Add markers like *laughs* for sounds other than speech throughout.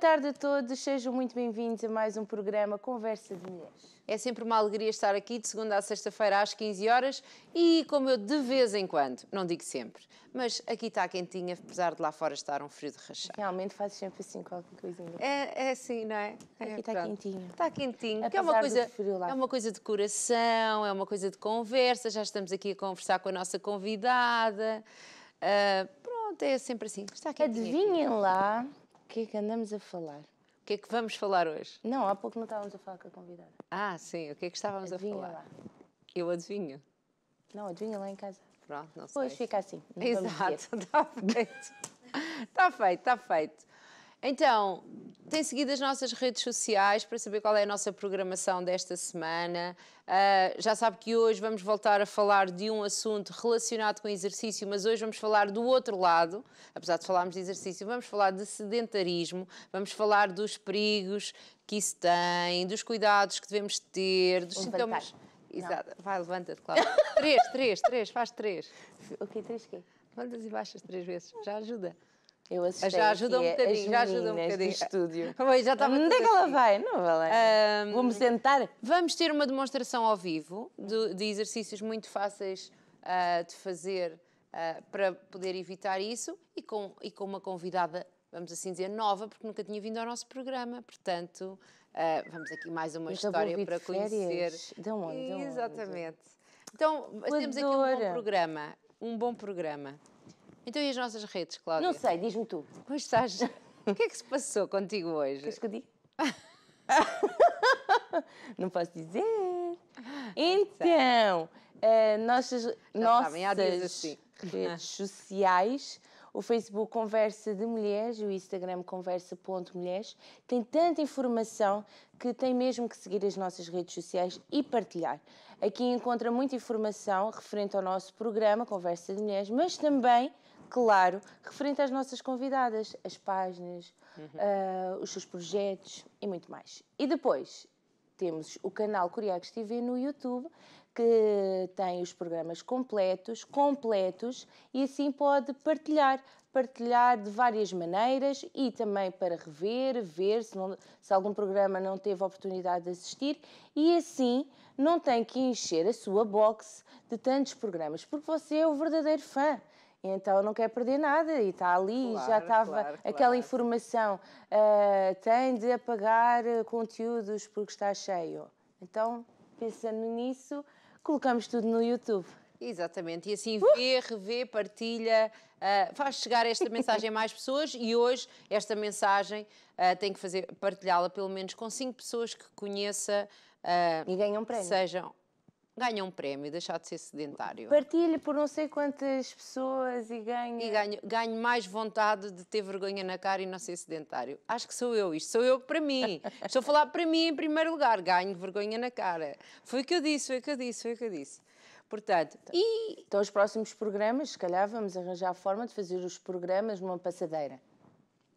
Boa tarde a todos, sejam muito bem-vindos a mais um programa Conversa de Mulheres. É sempre uma alegria estar aqui de segunda a sexta-feira às 15 horas e, como eu de vez em quando, não digo sempre, mas aqui está quentinha, apesar de lá fora estar um frio de rachar. Realmente fazes sempre assim qualquer coisinha. É, é assim, não é? é aqui está quentinho. Está quentinho, apesar que é uma, coisa, é uma coisa de coração, é uma coisa de conversa, já estamos aqui a conversar com a nossa convidada. Uh, pronto, é sempre assim. Está quentinho. Adivinhem lá que é que andamos a falar? O que é que vamos falar hoje? Não, há pouco não estávamos a falar com a convidada. Ah, sim, o que é que estávamos adivinha a falar? Lá. Eu adivinho. Não, adivinha lá em casa. Pronto, não sei. Pois fica assim. Exato, está *laughs* feito. Está feito, está feito. Então, tem seguido as nossas redes sociais para saber qual é a nossa programação desta semana. Uh, já sabe que hoje vamos voltar a falar de um assunto relacionado com exercício, mas hoje vamos falar do outro lado. Apesar de falarmos de exercício, vamos falar de sedentarismo, vamos falar dos perigos que isso tem, dos cuidados que devemos ter, dos Levantar. sintomas. Exato. Vai, levanta-te, Cláudia. três, três, três, faz três. O okay, que? Três quê? Levantas e baixas três vezes. Já ajuda. Eu assisti ah, já ajudou um bocadinho, já ajudou um bocadinho. estúdio. *laughs* Pois, já estava Onde é que ela assim. vai? Não, vale. Um, Vou-me sentar. Vamos ter uma demonstração ao vivo de, de exercícios muito fáceis uh, de fazer uh, para poder evitar isso e com, e com uma convidada, vamos assim dizer, nova, porque nunca tinha vindo ao nosso programa. Portanto, uh, vamos aqui mais uma história para conhecer. De onde? De onde? Exatamente. Então, temos aqui um bom programa. Um bom programa. Então e as nossas redes, Cláudia? Não sei, diz-me tu. Pois estás... o que é que se passou contigo hoje? Queres é que eu diga? *laughs* Não posso dizer. Ah, é. Então, uh, nossas, nossas assim. redes sociais, o Facebook Conversa de Mulheres o Instagram Conversa.mulheres, tem tanta informação que tem mesmo que seguir as nossas redes sociais e partilhar. Aqui encontra muita informação referente ao nosso programa Conversa de Mulheres, mas também claro, referente às nossas convidadas, as páginas, uhum. uh, os seus projetos e muito mais. E depois temos o canal Curiacos TV no YouTube, que tem os programas completos, completos, e assim pode partilhar, partilhar de várias maneiras e também para rever, ver se, não, se algum programa não teve oportunidade de assistir e assim não tem que encher a sua box de tantos programas, porque você é o verdadeiro fã então não quer perder nada e está ali claro, já estava claro, aquela claro. informação uh, tem de apagar ah, conteúdos porque está cheio. Então pensando nisso colocamos tudo no YouTube. Exatamente, e assim uh! vê, revê, partilha, uh, faz chegar esta mensagem a mais pessoas e hoje esta mensagem uh, tem que fazer partilhá-la pelo menos com cinco pessoas que conheça uh, e ganham um prémio. Sejam ganha um prémio, deixar de ser sedentário. Partilha por não sei quantas pessoas e ganha. E ganho, ganho mais vontade de ter vergonha na cara e não ser sedentário. Acho que sou eu, isto sou eu para mim. *laughs* Estou a falar para mim em primeiro lugar, ganho vergonha na cara. Foi o que eu disse, foi o que eu disse, foi o que eu disse. Portanto, então, e... então os próximos programas, se calhar vamos arranjar a forma de fazer os programas numa passadeira.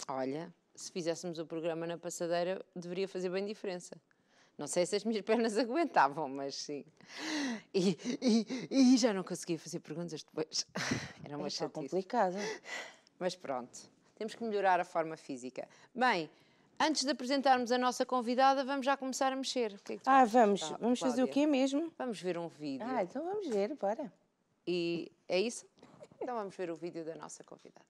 Olha, se fizéssemos o programa na passadeira, deveria fazer bem diferença. Não sei se as minhas *laughs* pernas aguentavam, mas sim. E, e, e já não conseguia fazer perguntas depois. *laughs* Era uma é chatice. complicado. Mas pronto, temos que melhorar a forma física. Bem, antes de apresentarmos a nossa convidada, vamos já começar a mexer. É ah, vamos. Tá, vamos fazer o quê mesmo? Vamos ver um vídeo. Ah, então vamos ver, bora. E é isso? Então vamos ver o vídeo da nossa convidada.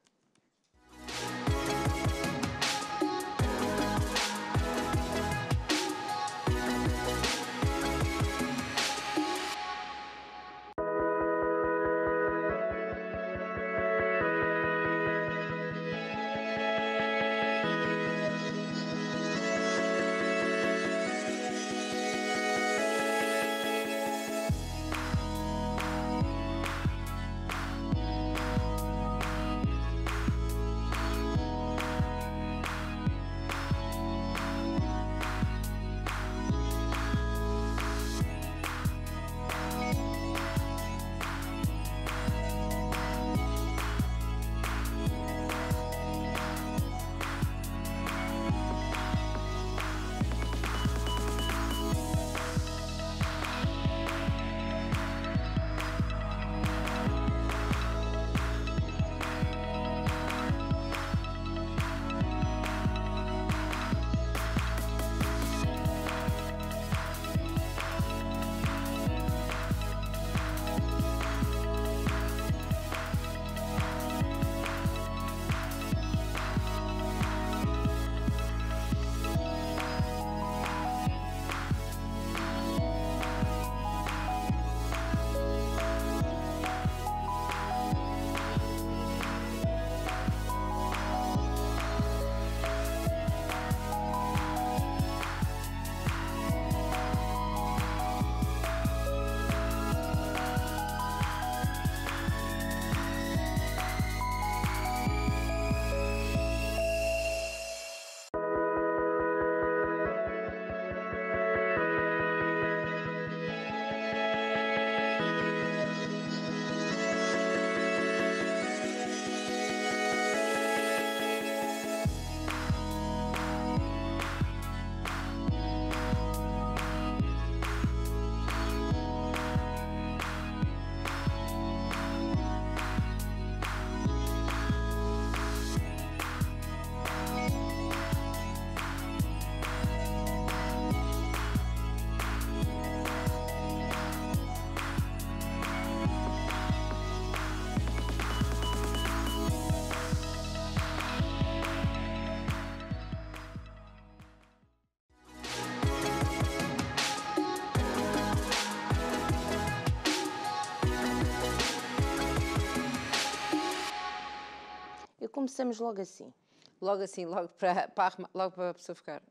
começamos logo assim. Logo assim, logo *laughs* para, para, logo para a pessoa ficar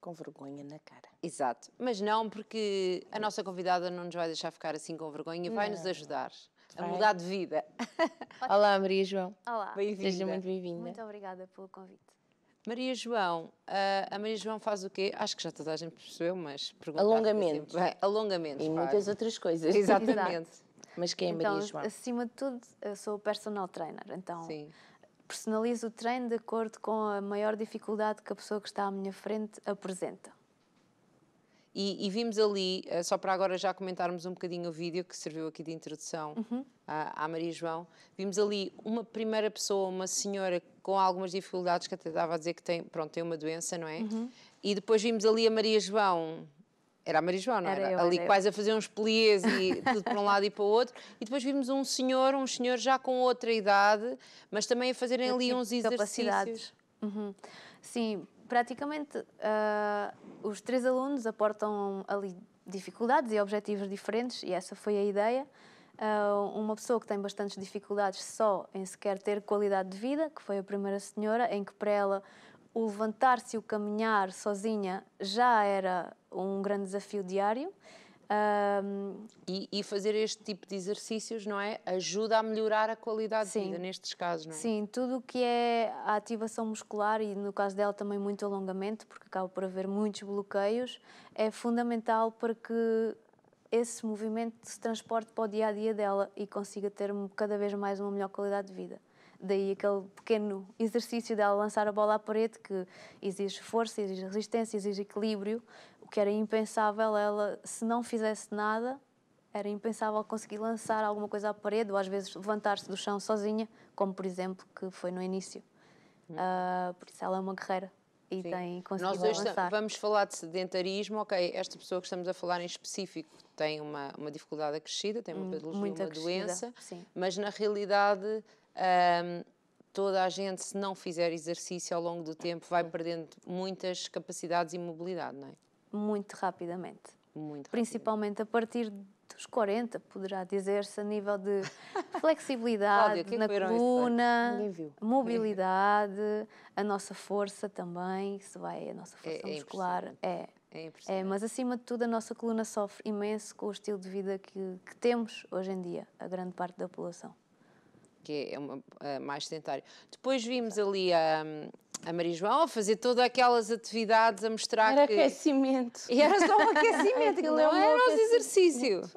com vergonha na cara. Exato, mas não porque a nossa convidada não nos vai deixar ficar assim com vergonha, vai nos ajudar vai. a mudar de vida. *laughs* Olá, Maria João. Olá. Bem-vinda. Seja muito bem-vinda. Muito obrigada pelo convite. Maria João, ah, a Maria João faz o quê? Acho que já toda a gente percebeu, mas pergunta. Alongamento. Bem, alongamento. E muitas outras coisas. Exatamente. Exato. *laughs* Mas quem é então, Maria João? Acima de tudo, eu sou personal trainer, então. Sim personalizo o treino de acordo com a maior dificuldade que a pessoa que está à minha frente apresenta. E, e, vimos ali, eh, só para agora já comentarmos um bocadinho o vídeo que serviu aqui de introdução uhum. à, à, Maria João, vimos ali uma primeira pessoa, uma senhora com algumas dificuldades, que até dava a dizer que tem, pronto, tem uma doença, não é? Uhum. E depois vimos ali a Maria João era a Marijoana, era, era ali era quase eu. a fazer uns pliés e tudo para um lado e para o outro. E depois vimos um senhor, um senhor já com outra idade, mas também a fazerem ali uns exercícios. Uhum. Sim, praticamente uh, os três alunos aportam ali dificuldades e objetivos diferentes, e essa foi a ideia. Uh, uma pessoa que tem bastantes dificuldades só em sequer ter qualidade de vida, que foi a primeira senhora, em que para ela o levantar-se e o caminhar sozinha já era um grande desafio diário. Um, e, e, fazer este tipo de exercícios, não é? Ajuda a melhorar a qualidade sim, de vida nestes casos, não é? Sim, tudo o que é a ativação muscular e no caso dela também muito alongamento, porque acaba por haver muitos bloqueios, é fundamental para que esse movimento se transporte para o dia a dia dela e consiga ter cada vez mais uma melhor qualidade de vida. Daí aquele pequeno exercício dela lançar a bola à parede que exige força, exige resistência, exige equilíbrio, porque era impensável ela, se não fizesse nada, era impensável conseguir lançar alguma coisa à parede ou às vezes levantar-se do chão sozinha, como por exemplo que foi no início. Uh, por isso ela é uma guerreira e Sim. tem conseguido Nós avançar. vamos falar de sedentarismo, ok, esta pessoa que estamos a falar em específico tem uma, uma dificuldade acrescida, tem uma hum, patologia, Muito uma acrescida. doença, Sim. mas na realidade... Um, toda a gente, se não fizer exercício ao longo do tempo, vai hum. perdendo muitas capacidades e mobilidade, não é? muito rapidamente. Muito Principalmente a partir dos 40, poderá dizer-se, a nível de *laughs* flexibilidade Cláudia, é na coluna, mobilidade, a nossa força também, se vai a nossa força é, é muscular. É, é, é, mas acima de tudo a nossa coluna sofre imenso com o estilo de vida que, que temos hoje em dia, a grande parte da população que é uma, mais sedentário. Depois vimos ali a, a Maria João a fazer todas aquelas atividades, a mostrar era que... Era aquecimento. E era só um *laughs* aquecimento, aquilo é não era um os exercícios.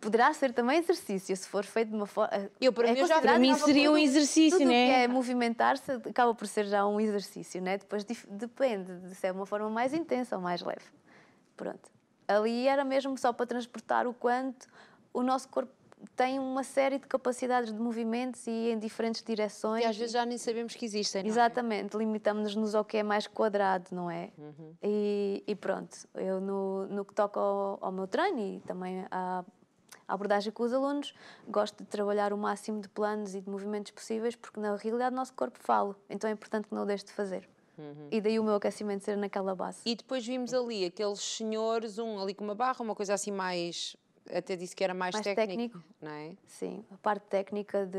Poderá ser também exercício, se for feito de uma forma... Eh, eu, para, é mim, já, para mim seria um exercício, tudo né? Tudo que é movimentar-se acaba por ser já um exercício, né? Depois depende de se é uma forma mais intensa ou mais leve. Pronto. Ali era mesmo só para transportar o quanto o nosso corpo tem uma série de capacidades de movimentos e em diferentes direções. E às vezes já nem sabemos que existem. É? Exatamente, é? limitamos-nos ao que é mais quadrado, não é? Uhum. E, e, pronto, eu no, no que toca ao, ao, meu treino e também à, à abordagem com os alunos, gosto de trabalhar o máximo de planos e de movimentos possíveis, porque na realidade o nosso corpo fala, então é importante que não o deixe de fazer. Uhum. E daí o meu aquecimento ser naquela base. E depois vimos ali aqueles senhores, um ali com uma barra, uma coisa assim mais até disse que era mais, mais técnico, técnico, não é? Sim, a parte técnica de,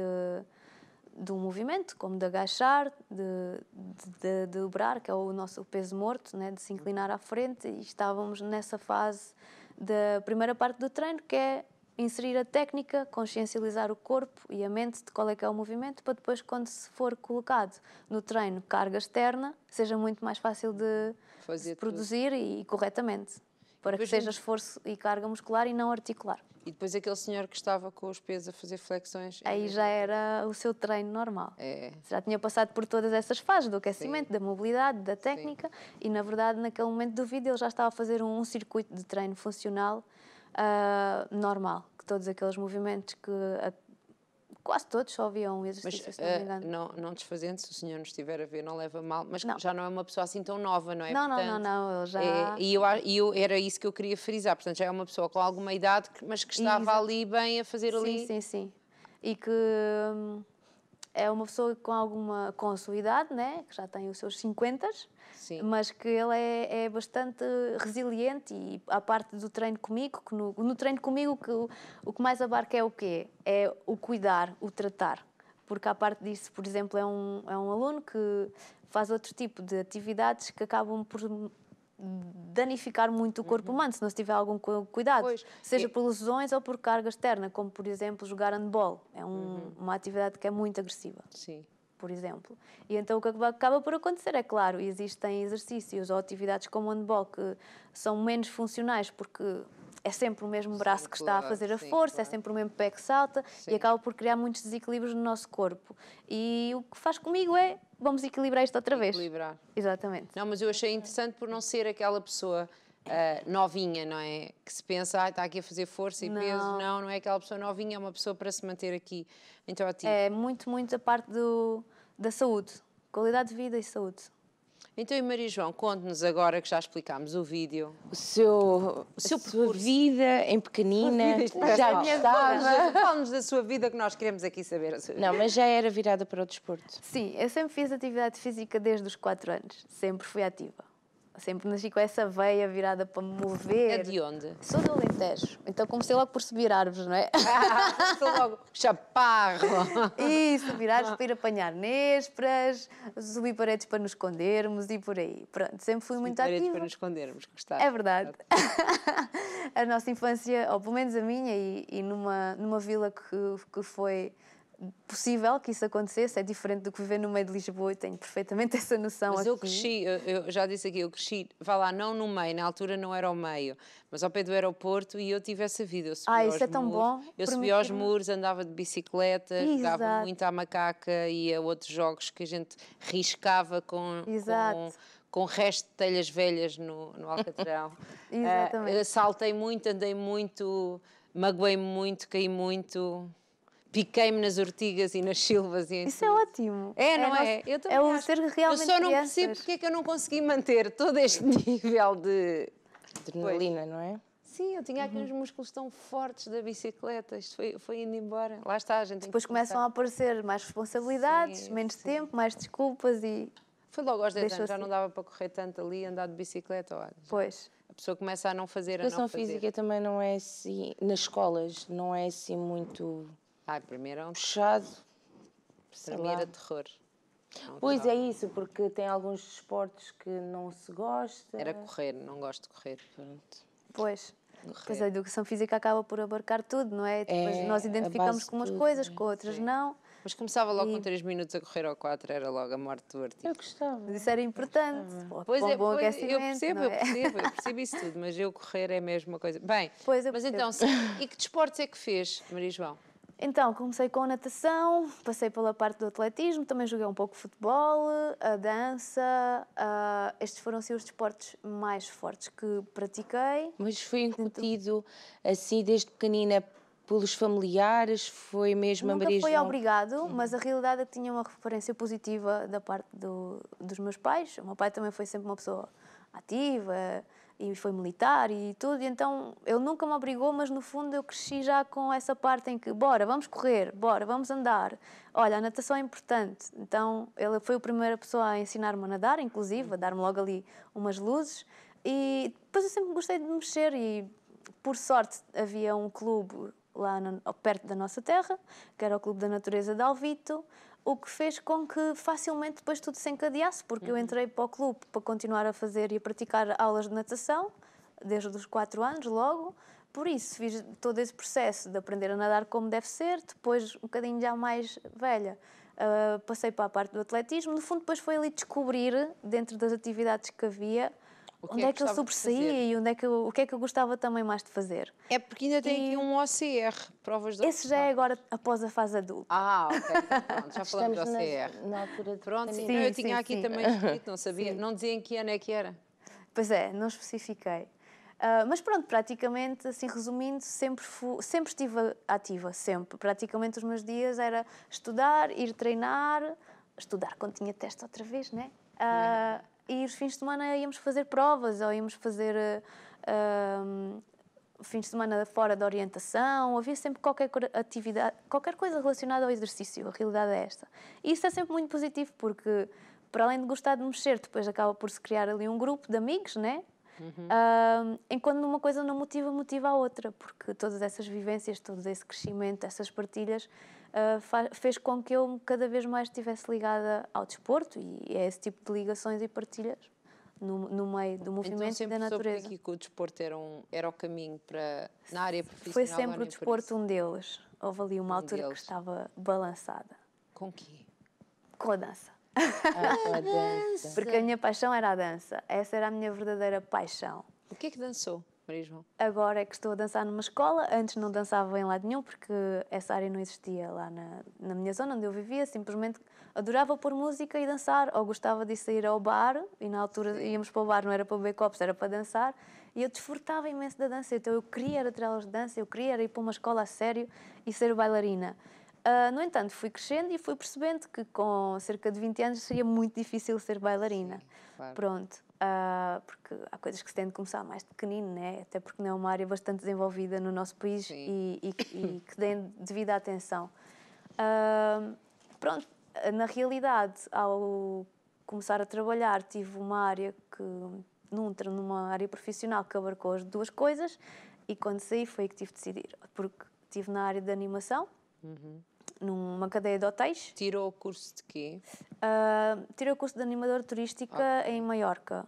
do movimento, como de agachar, de, de, de dobrar, que é o nosso peso morto, né? de se inclinar à frente, e estávamos nessa fase da primeira parte do treino, que é inserir a técnica, consciencializar o corpo e a mente de qual é que é o movimento, para depois, quando se for colocado no treino carga externa, seja muito mais fácil de, Fazer produzir e corretamente para depois que seja esforço e carga muscular e não articular. E depois aquele senhor que estava com os pesos a fazer flexões. É Aí já era o seu treino normal. É. Já tinha passado por todas essas fases do aquecimento, Sim. da mobilidade, da técnica Sim. e na verdade naquele momento do vídeo ele já estava a fazer um, um circuito de treino funcional uh, normal, que todos aqueles movimentos que Quase todos só ouviam exercício, mas, se não me eh, engano. Não, não desfazendo, se o senhor nos estiver a ver, não leva mal, mas não. já não é uma pessoa assim tão nova, não é? Não, portanto, não, não, não, já... É, e eu, eu, era isso que eu queria frisar, portanto, já é uma pessoa com alguma idade, mas que estava Exato. ali bem a fazer sim, ali... Sim, sim, sim. E que... Hum, é uma pessoa com alguma com a sua idade, né? que já tem os seus 50, mas que ele é, é, bastante resiliente e a parte do treino comigo, que no, no treino comigo que o, o que mais abarca é o quê? É o cuidar, o tratar. Porque a parte disso, por exemplo, é um, é um aluno que faz outro tipo de atividades que acabam por danificar muito o corpo uhum. humano se não se tiver algum cuidado, pois. seja e... por lesões ou por carga externa, como por exemplo jogar handball. É um, uhum. uma atividade que é muito agressiva. Sim. Por exemplo. E então o que acaba por acontecer, é claro, existem exercícios ou atividades como handball que são menos funcionais porque é sempre o mesmo braço que está a fazer a sim, força, é claro. é sempre o mesmo pé que salta sim. e acaba por criar muitos desequilíbrios no nosso corpo. E o que faz comigo é vamos equilibrar isto outra vez. Equilibrar. Exatamente. Não, mas eu achei interessante por não ser aquela pessoa uh, novinha, não é? Que se pensa, ah, está aqui a fazer força e não. peso. Não, não é aquela pessoa novinha, é uma pessoa para se manter aqui. Então, É muito, muito a parte do, da saúde. Qualidade de vida e saúde. Então, e Maria João, conte-nos agora que já explicámos o vídeo. O seu, o seu sua vida em pequenina, vida já gostava. Fala-nos da sua vida que nós queremos aqui saber. Não, mas já era virada para o desporto. Sim, eu sempre fiz atividade física desde os 4 anos, sempre fui ativa sempre nasci com essa veia virada para me é mover. É de onde? Sou do Alentejo, então comecei logo por subir árvores, não é? Ah, *laughs* logo chaparro! *laughs* Isso, subir árvores para ir apanhar nespras, subir paredes para nos escondermos e por aí. Pronto, sempre fui muito ativo. ativa. paredes para nos escondermos, gostava. É verdade. *laughs* a nossa infância, ou pelo menos a minha, e, e numa, numa vila que, que foi possível que isso acontecesse, é diferente do que viver no meio de Lisboa e tenho perfeitamente *laughs* essa noção. Mas aqui. eu cresci, eu já disse aqui, eu cresci, vá lá, não no meio, na altura não era o meio, mas ao pé do aeroporto e eu tive essa vida. ah, isso é tão bom. Eu subia aos muros, andava de bicicleta, Exato. jogava muito à macaca e a outros jogos que a gente riscava com. Exato. com com resto de telhas velhas no, no Alcatrão. *laughs* Eh, Exatamente. Uh, saltei muito, andei muito, magoei muito, caí muito piquei-me nas ortigas e nas silvas. E Isso é ótimo. É, não é? é? Eu também é o acho. ser realmente Eu só não crianças. percebo porque é que eu não consegui manter todo este *laughs* nível de... Adrenalina, não é? Sim, eu tinha aqui uhum. uns músculos tão fortes da bicicleta, isto foi, foi indo embora. Lá está, a gente. Depois começam a aparecer mais responsabilidades, sim, menos sim. tempo, mais desculpas e. Foi logo aos 10 anos, já assim. não dava para correr tanto ali, andar de bicicleta. Olha, pois. A pessoa começa a não fazer, a, a educação não fazer. física também não é assim, nas escolas, não é assim muito Ai, ah, primeiro é um... Puxado. primeiro é terror. Não, é pois é isso, porque tem alguns esportes que não se gosta. Era correr, não gosto de correr. Pronto. Pois. Correr. Pois a educação física acaba por abarcar tudo, não é? é Depois nós identificamos com umas tudo, coisas, né? com outras sim. não. Mas começava logo e... com 3 minutos a correr ou 4, era logo a morte do artigo. Eu gostava. Mas isso era importante. Pô, pois é, bom pois, eu percebo, é? eu percebo, eu percebo isso tudo, mas eu correr é a mesma coisa. Bem, pois mas então, e que desportos é que fez, Maria João? Então, comecei com a natação, passei pela parte do atletismo, também joguei um pouco de futebol, a dança. Uh, estes foram assim, os desportos mais fortes que pratiquei. Mas foi incutido assim desde pequenina pelos familiares? Foi mesmo Nunca a Maria foi obrigado, mas a realidade é que tinha uma referência positiva da parte do, dos meus pais. O meu pai também foi sempre uma pessoa ativa e foi militar e tudo, e então ele nunca me obrigou, mas no fundo eu cresci já com essa parte em que, bora, vamos correr, bora, vamos andar. Olha, a natação é importante. Então ele foi a primeira pessoa a ensinar-me a nadar, inclusive, a dar-me logo ali umas luzes. E depois eu sempre gostei de mexer e, por sorte, havia um clube lá no, perto da nossa terra, que era o Clube da Natureza de Alvito, o que fez com que facilmente depois tudo se encadeasse, porque uhum. eu entrei para o clube para continuar a fazer e a praticar aulas de natação, desde os 4 anos logo, por isso fiz todo esse processo de aprender a nadar como deve ser, depois um bocadinho já mais velha uh, passei para a parte do atletismo, no fundo depois foi ali descobrir, dentro das atividades que havia, que onde é que, é que eu sobressaía e onde é que eu, o que é que eu gostava também mais de fazer. É porque ainda tem e... aqui um OCR, provas de Esse já é agora após a fase adulta. Ah, ok. pronto, já falamos do OCR. Na, altura de pronto, sim, não, eu sim, tinha sim, aqui sim. também escrito, não *laughs* sabia, não dizia em que ano é que era. Pois é, não especifiquei. Uh, mas pronto, praticamente, assim resumindo, sempre, fui, sempre estive ativa, sempre. Praticamente os meus dias era estudar, ir treinar, estudar quando tinha teste outra vez, né? Uh, e os fins de semana íamos fazer provas ou íamos fazer uh, eh, um, eh, fins de semana fora da orientação, havia sempre qualquer atividade, qualquer coisa relacionada ao exercício, a realidade é esta. E isso é sempre muito positivo porque, para além de gostar de mexer, depois acaba por se criar ali um grupo de amigos, né? Uhum. Uh, enquanto uma coisa não motiva, motiva a outra, porque todas essas vivências, todo esse crescimento, essas partilhas eh, faz, fez com que eu cada vez mais estivesse ligada ao desporto e a é esse tipo de ligações e partilhas no, no meio do então, movimento então, e da natureza. Então que o desporto era, um, era o caminho para, na área profissional? Foi sempre o desporto um deles. Houve ali uma um altura deles. que estava balançada. Com quê? Com a dança. Ah, a *laughs* dança. Porque a minha paixão era a dança. Essa era a minha verdadeira paixão. O que é que dançou? Agora é que estou a dançar numa escola, antes não dançava em lado nenhum porque essa área não existia lá na, na minha zona onde eu vivia, simplesmente adorava pôr música e dançar, ou gostava de sair ao bar, e na altura íamos para o bar, não era para beber copos, era para dançar, e eu desfrutava imenso da dança, então eu queria era ter aulas de dança, eu queria era ir para uma escola a sério e ser bailarina. Uh, no entanto, fui crescendo e fui percebendo que com cerca de 20 anos seria muito difícil ser bailarina. Sim, claro. Pronto uh, porque há coisas que se tem de começar mais de pequenino, né? até porque não é uma área bastante desenvolvida no nosso país e, e, *coughs* e, que dêem devida atenção. Uh, pronto, na realidade, ao começar a trabalhar, tive uma área que, nuntra, numa área profissional que abarcou as duas coisas e quando saí foi que tive de decidir, porque estive na área de animação. Uhum numa cadeia de hotéis. Tirou o curso de quê? Uh, o curso de animador turística okay. em Maiorca,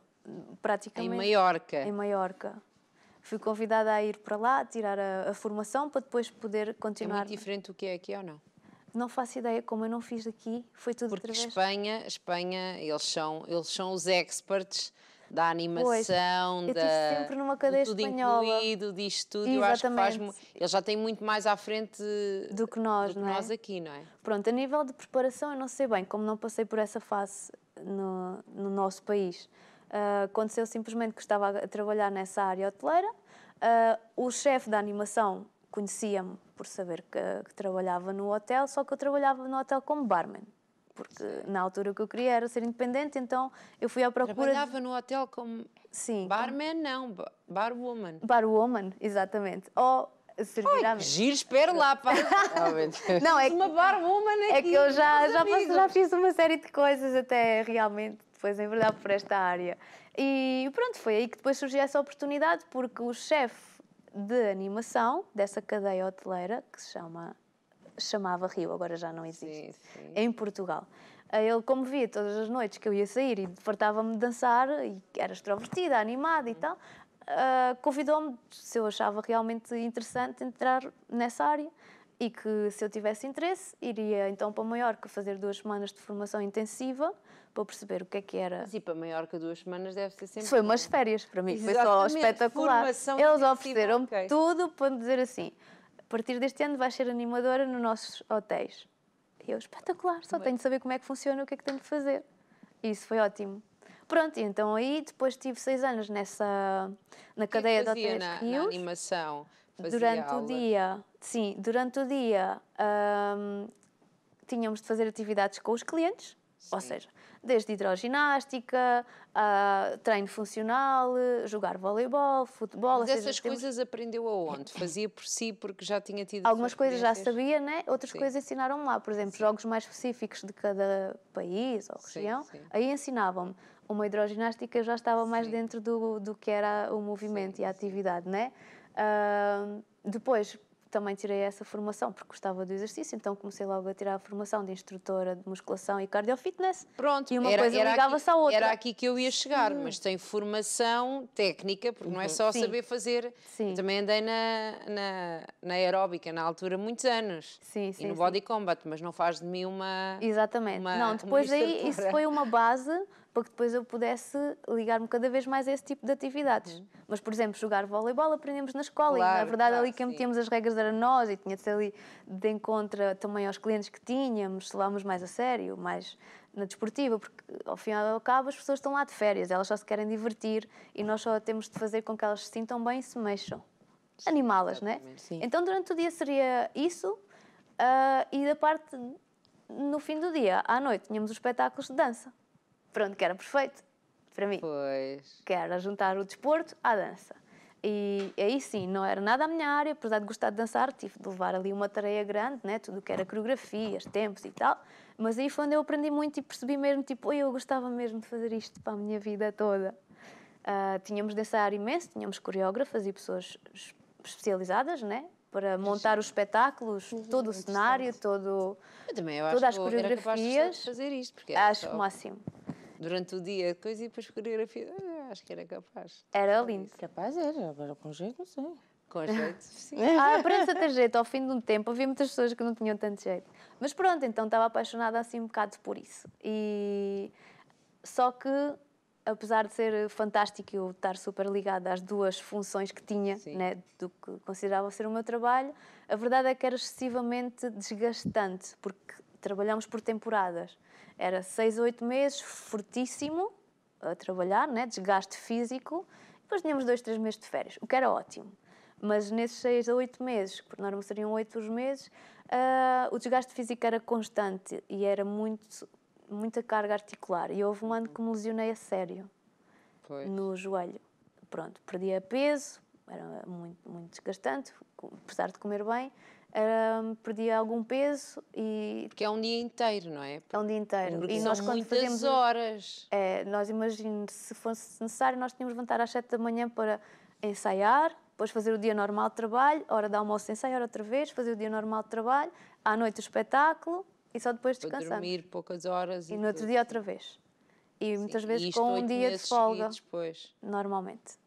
praticamente. Em Maiorca? Em Maiorca. Fui convidada a ir para lá, tirar a, a formação, para depois poder continuar. É muito diferente do que é aqui ou não? Não faço ideia, como eu não fiz daqui, foi tudo Porque através... Espanha, Espanha, eles são, eles são os experts da animação, pois, da, sempre numa cadeia tudo espanhola. incluído, disto tudo. Exatamente. Eu acho que faz ele já tem muito mais à frente do que nós, do que não é? nós aqui, não é? Pronto, a nível de preparação, eu não sei bem, como não passei por essa fase no, no nosso país. Uh, aconteceu simplesmente que estava a trabalhar nessa área hoteleira. Uh, o chefe da animação conhecia-me por saber que, que trabalhava no hotel, só que eu trabalhava no hotel como barman porque na altura o que eu queria era ser independente, então eu fui à procura. Trabalhava de... no hotel como. Sim. Barman, não, barwoman. Barwoman, exatamente. Ou servir Ai, que giro, lá, pá. *laughs* não, é que, uma barwoman aqui. É que eu já, já, passo, já fiz uma série de coisas até realmente, depois em verdade, por esta área. E pronto, foi aí que depois surgiu essa oportunidade, porque o chefe de animação dessa cadeia hoteleira, que se chama chamava Rio, agora já não existe, sim, sim. em Portugal. Eh, ele, como via todas as noites que eu ia sair e fartava-me de dançar, e era extrovertida, animada e uhum. tal, uh, convidou-me se eu achava realmente interessante entrar nessa área e que se eu tivesse interesse iria então para Maiorca fazer duas semanas de formação intensiva para perceber o que é que era. sim para Maiorca duas semanas deve ser sempre. Foi umas férias para mim, Exatamente. foi só espetacular. Formação Eles ofereceram-me okay. tudo para me dizer assim: partir deste ano vais ser animadora nos nossos hotéis. E eu, espetacular, só tenho de saber como é que funciona, o que é que tenho de fazer. E isso foi ótimo. Pronto, então aí depois tive seis anos nessa na é cadeia que de hotéis na, Rios. Na animação. Fazia durante aula. o dia, sim, durante o dia hum, tínhamos de fazer atividades com os clientes, Sim. Ou seja, desde hidroginástica, a treino funcional, jogar voleibol, futebol. Mas essas seja, coisas temos... aprendeu aonde? Fazia por si porque já tinha tido. Algumas coisas já sabia, né? outras sim. coisas ensinaram-me lá. Por exemplo, sim. jogos mais específicos de cada país ou região, aí ensinavam-me. Uma hidroginástica já estava mais dentro do, do que era o movimento e a atividade, né? Uh, depois, também tirei essa formação porque gostava do exercício, então comecei logo a tirar a formação de instrutora de musculação e cardiofitness. Pronto, e uma era, coisa ligava-se à outra. Era aqui que eu ia chegar, Sim. mas tem formação técnica, porque uhum. não é uhum. só Sim. saber fazer. Sim. Também andei na, na, na aeróbica na altura muitos anos. Sim, sim, e no body combat, mas não faz de mim uma. Exatamente. Uma, não, depois uma aí isso foi uma base para que depois eu pudesse ligar-me cada vez mais a esse tipo de atividades. Uhum. Mas, por exemplo, jogar voleibol aprendemos na escola claro, e, na verdade, claro, ali quem metíamos as regras era nós e tinha de ser ali de encontro também aos clientes que tínhamos, se levámos mais a sério, mais na desportiva, porque ao fim e ao cabo as pessoas estão lá de férias, elas só se querem divertir e nós só temos de fazer com que elas se sintam bem e se mexam. Animá-las, né? Sim. Então, durante o dia seria isso uh, e da parte, no fim do dia, à noite, tínhamos os espetáculos de dança pronto, que era perfeito para mim. Pois. Que era juntar o desporto à dança. E aí sim, não era nada a minha área, apesar de gostar de dançar, tive de levar ali uma tareia grande, né? tudo o que era coreografias, tempos e tal. Mas aí foi onde eu aprendi muito e percebi mesmo, tipo, eu gostava mesmo de fazer isto para a minha vida toda. Uh, tínhamos de ensaiar imenso, tínhamos coreógrafas e pessoas especializadas, né? Para montar os espetáculos, uhum, todo é o cenário, todo, eu também, eu todas as coreografias. fazer isto, porque acho o máximo durante o dia, coisa e depois coreografia. Ah, acho que era capaz. Era lindo. Capaz era, agora com jeito não sei. Com jeito, *laughs* sim. É. ah, para essa jeito. Ao fim de um tempo havia muitas pessoas que não tinham tanto jeito. Mas pronto, então estava apaixonada assim um bocado por isso. E... Só que apesar de ser fantástico eu estar super ligada às duas funções que tinha, né, do que considerava ser o meu trabalho, a verdade é que era excessivamente desgastante, porque trabalhamos por temporadas. Era seis ou oito meses, fortíssimo, a trabalhar, né? desgaste físico. Depois tínhamos dois, três meses de férias, o que era ótimo. Mas nesses seis a oito meses, que por norma seriam oito os meses, uh, o desgaste físico era constante e era muito, muita carga articular. E houve um ano que me lesionei a sério pois. no joelho. Pronto, perdia peso, era muito, muito desgastante, apesar de comer bem perdia algum peso e. Porque é um dia inteiro, não é? É um dia inteiro. Porque e nós são quando muitas fazemos, horas. É, nós imagino, se fosse necessário, nós tínhamos de levantar às 7 da manhã para ensaiar, depois fazer o dia normal de trabalho, hora de almoço ensaiar outra vez, fazer o dia normal de trabalho, à noite o espetáculo e só depois descansar. dormir poucas horas. E, e no outro dia outra vez. E Sim. muitas vezes e com um dia de folga. Seguidos, Normalmente.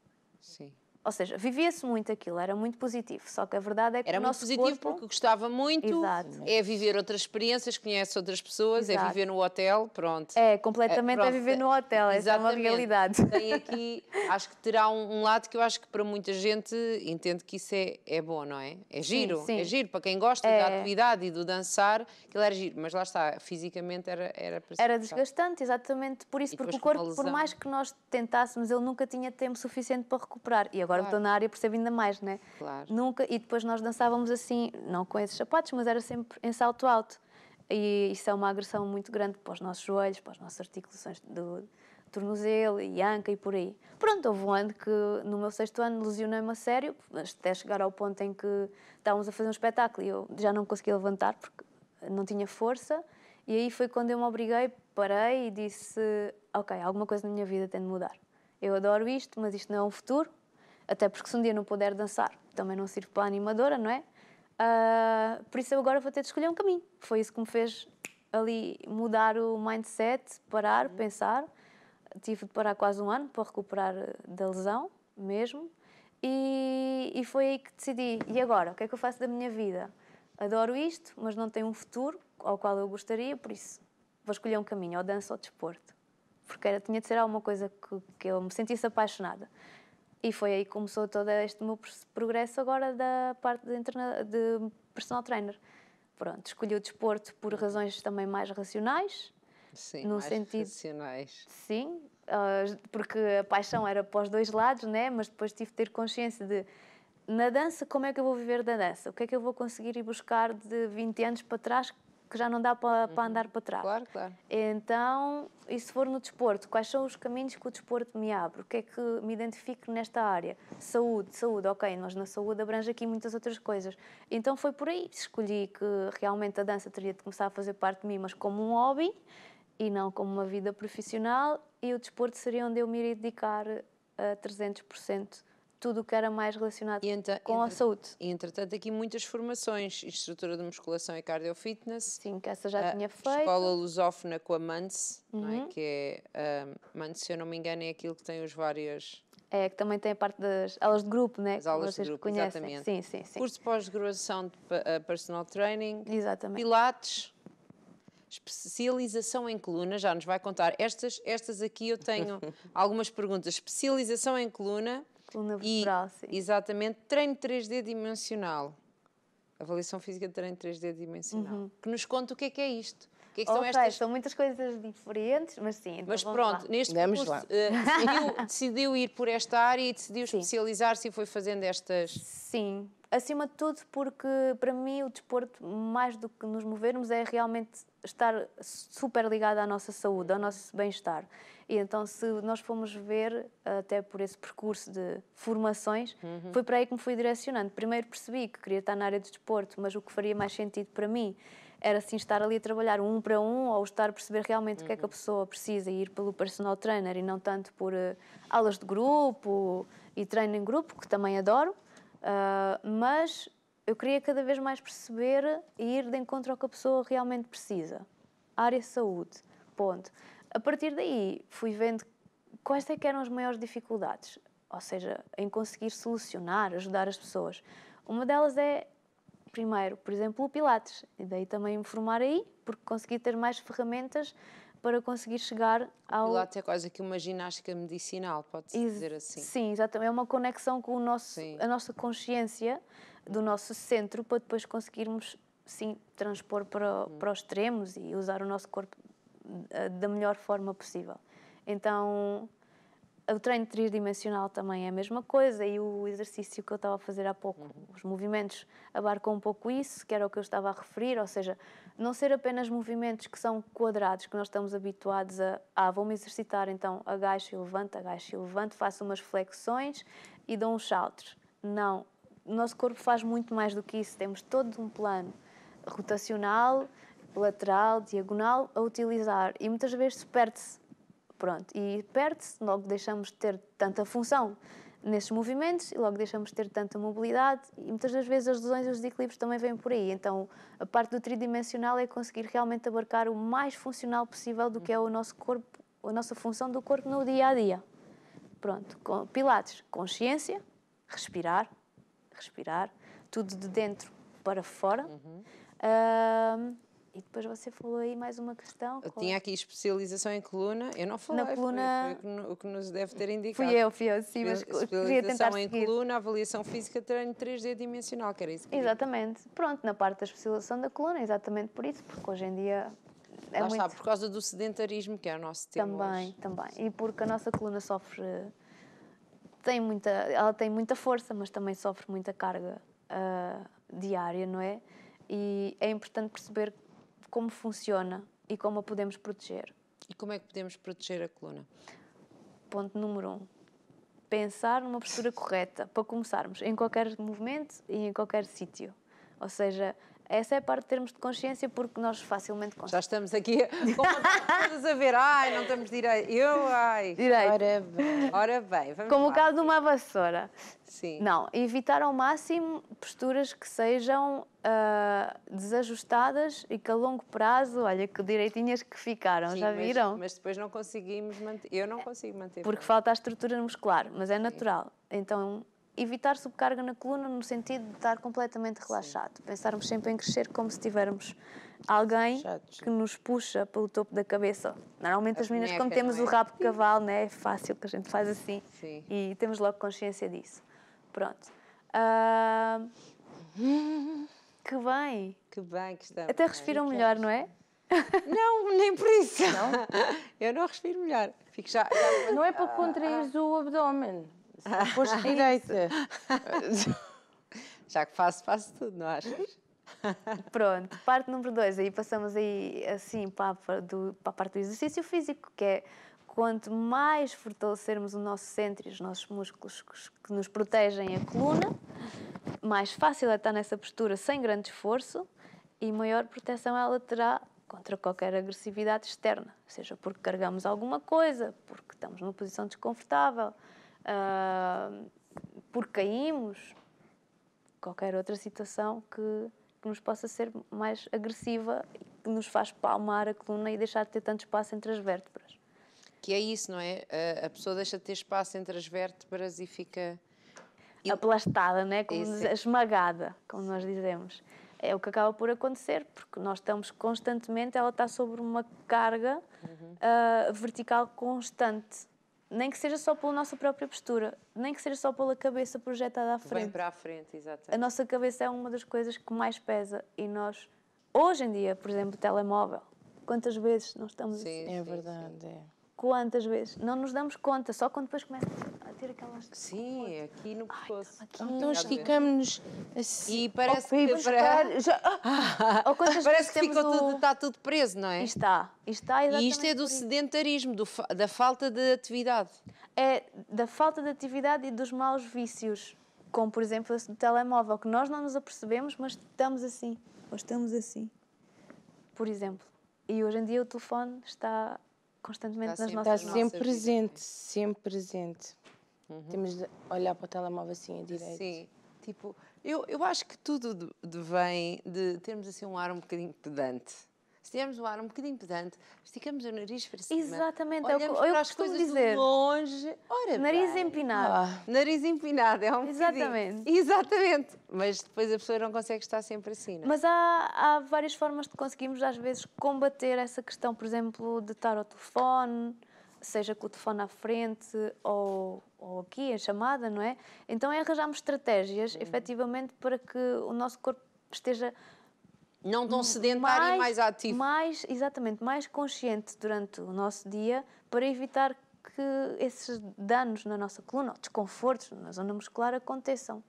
Sim. Ou seja, vivia-se muito aquilo, era muito positivo. Só que a verdade é que era o nosso muito positivo corpo... porque gostava muito, Exato. é viver outras experiências, conhece outras pessoas, é Exato. é viver no hotel, pronto. É, completamente é, é viver no é, hotel, Exatamente. essa é uma realidade. Tem aqui, acho que terá um, um, lado que eu acho que para muita gente entende que isso é, é bom, não é? É giro, sim, sim. é giro. Para quem gosta é... da atividade e do dançar, aquilo era giro, mas lá está, fisicamente era Era, era desgastante, exatamente por isso, porque o corpo, por mais que nós tentássemos, ele nunca tinha tempo suficiente para recuperar. E agora Agora claro. estou na área e percebo ainda mais, né? Claro. Nunca, e depois nós dançávamos assim, não com esses sapatos, mas era sempre em salto alto. E isso é uma agressão muito grande para os nossos joelhos, para as nossas articulações do tornozelo e anca e por aí. Pronto, houve um ano que, no meu sexto ano, lesionei-me a sério, até chegar ao ponto em que estávamos a fazer um espetáculo e eu já não conseguia levantar porque não tinha força. E aí foi quando eu me obriguei, parei e disse: Ok, alguma coisa na minha vida tem de mudar. Eu adoro isto, mas isto não é um futuro, até porque se um dia não puder dançar, também não sirvo para animadora, não é? Uh, por isso eu agora vou ter de escolher um caminho. Foi isso que me fez ali mudar o mindset, parar, uhum. pensar. Tive de parar quase um ano para recuperar da lesão mesmo. E, e, foi aí que decidi: e agora? O que é que eu faço da minha vida? Adoro isto, mas não tenho um futuro ao qual eu gostaria, por isso vou escolher um caminho, ou dança ou desporto. Porque era, tinha de ser alguma coisa que, que eu me sentisse apaixonada. E foi aí que começou todo este meu progresso agora da parte de, de personal trainer. Pronto, escolhi o desporto por razões também mais racionais. Sim, no mais sentido, racionais. Sim, ah, porque a paixão era para os dois lados, né? mas depois tive de ter consciência de na dança, como é que eu vou viver da dança? O que é que eu vou conseguir ir buscar de 20 anos para trás que já não dá para, para uhum. andar para trás. Claro, claro. Então, e se for no desporto, quais são os caminhos que o desporto me abre? O que é que me identifico nesta área? Saúde, saúde, ok, nós na saúde abrange aqui muitas outras coisas. Então foi por aí que escolhi que realmente a dança teria de começar a fazer parte de mim, mas como um hobby e não como uma vida profissional, e o desporto seria onde eu me iria dedicar a eh, 300% tudo o que era mais relacionado com a saúde. E entretanto, aqui muitas formações, estrutura de musculação e cardiofitness. Sim, que essa já ah, tinha feito. Escola lusófona com a MANS, é? uhum. é? que é, um, ah, MANS, se eu não me engano, é aquilo que tem os vários... É, que também tem a parte das aulas de grupo, né? As aulas Vocês de grupo, conhecem. exatamente. Sim, sim, sim. Curso de pós-graduação de ah, personal training. Exatamente. Pilates especialização em coluna, já nos vai contar. Estas, estas aqui eu tenho *laughs* algumas perguntas. Especialização em coluna, coluna vertebral, sim. Exatamente, treino 3D dimensional. Avaliação física de treino 3D dimensional. Uhum. Que nos conta o que é que é isto. Que é que são, estas... são muitas coisas diferentes, mas sim. Então mas pronto, lá. neste curso, uh, decidiu, *laughs* decidiu, ir por esta área e decidiu especializar-se e foi fazendo estas. Sim, acima de tudo, porque para mim o desporto, mais do que nos movermos, é realmente estar super ligado à nossa saúde, ao nosso bem-estar. E então, se nós formos ver, até por esse percurso de formações, uhum. foi para aí que me fui direcionando. Primeiro percebi que queria estar na área do desporto, mas o que faria mais sentido para mim era assim estar ali a trabalhar um para um ou estar a perceber realmente uhum. o que é que a uhum. pessoa precisa e ir pelo personal trainer e não tanto por uh, aulas de grupo e treino em grupo, que também adoro. Uh, mas eu queria cada vez mais perceber e ir de encontro ao que a pessoa realmente precisa. Área saúde, ponto. A partir daí fui vendo quais é eram as maiores dificuldades, ou seja, em conseguir solucionar, ajudar as pessoas. Uma delas é, primeiro, por exemplo, o Pilates, e daí também me formar aí, porque consegui ter mais ferramentas para conseguir chegar ao. Pilates é quase que uma ginástica medicinal, pode-se dizer assim. Sim, exatamente. É uma conexão com o nosso, a nossa consciência, do nosso centro, para depois conseguirmos, sim, transpor para, hum. para os extremos e usar o nosso corpo eh, da melhor forma possível. Então, o treino tridimensional também é a mesma coisa e o exercício que eu estava a fazer há pouco, uhum. os movimentos abarcam um pouco isso, que era o que eu estava a referir, ou seja, não ser apenas movimentos que são quadrados, que nós estamos habituados a, ah, vou-me exercitar, então agacho e levanto, agacho e levanto, faço umas flexões e dou uns saltos. Não, o nosso corpo faz muito mais do que isso, temos todo um plano rotacional, lateral, diagonal a utilizar e muitas vezes perde-se Pronto, e perde-se, logo deixamos de ter tanta função nesses movimentos e logo deixamos de ter tanta mobilidade e muitas das vezes as lesões e os desequilíbrios também vêm por aí. Então, a parte do tridimensional é conseguir realmente abarcar o mais funcional possível do que é o nosso corpo, a nossa função do corpo no dia a dia. Pronto, com pilates, consciência, respirar, respirar, tudo de dentro para fora. Uhum. E depois você falou aí mais uma questão. Eu tinha é? aqui especialização em coluna, eu não falei, Na coluna... Foi, o que nos deve ter indicado. Fui eu, fui eu, sim, mas Especialização em seguir. coluna, avaliação física, treino 3D dimensional, que era isso que Exatamente. Queria. Pronto, na parte da especialização da coluna, exatamente por isso, porque hoje em dia é Lá muito... está, por causa do sedentarismo, que é o nosso tema Também, hoje. também. E porque a nossa coluna sofre... Tem muita, ela tem muita força, mas também sofre muita carga uh, diária, não é? E é importante perceber que como funciona e como a podemos proteger. E como é que podemos proteger a coluna? Ponto número um. Pensar numa postura correta para começarmos em qualquer movimento e em qualquer sítio. Ou seja, essa é a parte de termos de consciência, porque nós facilmente conseguimos. Já estamos aqui com todas a ver, ai, não estamos direito. Eu, ai. Direito. Ora bem. Ora bem, vamos Como lá. o caso de uma vassoura. Sim. Não, evitar ao máximo posturas que sejam uh, desajustadas e que a longo prazo, olha, que direitinhas que ficaram, Sim, já viram? Mas, mas, depois não conseguimos manter, eu não consigo manter. Porque bem. falta a estrutura muscular, mas é natural. Então evitar subcarga na coluna no sentido de estar completamente relaxado. Sim. Pensarmos sempre em crescer como se tivermos alguém Chato. que nos puxa pelo topo da cabeça. Normalmente as, as meninas, como temos é? o rabo de cavalo, né, é fácil que a gente faz assim Sim. e temos logo consciência disso. Pronto. Uh... Que bem! Que bem que estamos. Até respiram melhor, não é? Não, nem por isso. Não? *laughs* Eu não respiro melhor. Fico já, já... Não é para contrair ah, ah. o abdômen. Foste *laughs* é direita. *laughs* Já que faço, faço tudo, não achas? *laughs* Pronto, parte número dois, aí passamos aí assim para a, do, para a parte do exercício físico, que é quanto mais fortalecermos o nosso centro e os nossos músculos que nos protegem a coluna, mais fácil é estar nessa postura sem grande esforço e maior proteção ela terá contra qualquer agressividade externa, seja porque carregamos alguma coisa, porque estamos numa posição desconfortável, uh, porque caímos, qualquer outra situação que, que, nos possa ser mais agressiva e que nos faz palmar a coluna e deixar de ter tanto espaço entre as vértebras. Que é isso, não é? A, pessoa deixa de ter espaço entre as vértebras e fica. Aplastada, não é? Como é. esmagada, como nós dizemos é o que acaba por acontecer, porque nós estamos constantemente, ela está sobre uma carga uhum. uh, vertical constante nem que seja só pela nossa própria postura, nem que seja só pela cabeça projetada à frente. Vem para a frente, exatamente. A nossa cabeça é uma das coisas que mais pesa e nós, hoje em dia, por exemplo, telemóvel, quantas vezes nós estamos... Sim, assim? é verdade, sim. é quantas vezes não nos damos conta, só quando depois começa a ter aquelas. Sim, é aqui no pescoço. Ai, aqui. Ah, então esticamos-nos assim. E parece que. Para... Já... *laughs* Ah, ou quantas parece que ficou o... tudo, está tudo preso, não é? E está. E, está e isto é do sedentarismo, do, da falta de atividade. É da falta de atividade e dos maus vícios, como por exemplo o do telemóvel, que nós não nos apercebemos, mas estamos assim. Ou estamos assim. Por exemplo. E hoje em dia o telefone está constantemente está nas sempre, nossas Está é? sempre presente, vidas. sempre presente. Uhum. Temos de olhar para o telemóvel assim a direito. Sim, tipo, eu, eu acho que tudo de, de vem de termos assim um ar um bocadinho pedante se tivermos o ar um bocadinho pedante, esticamos o nariz para cima. Exatamente, é o que eu para as coisas dizer. longe. Ora nariz bem. empinado. Ah, nariz empinado, é um Exatamente. Bocadinho. Exatamente. Mas depois a pessoa não consegue estar sempre assim, não é? Mas há, há várias formas de conseguirmos, às vezes, combater essa questão, por exemplo, de estar ao telefone seja com o telefone à frente ou, ou aqui, a chamada, não é? Então é arranjarmos estratégias, uhum. efetivamente, para que o nosso corpo esteja não tão sedentário mais, e mais ativo. Mais, exatamente, mais consciente durante o nosso dia para evitar que esses danos na nossa coluna, desconfortos na zona muscular aconteçam.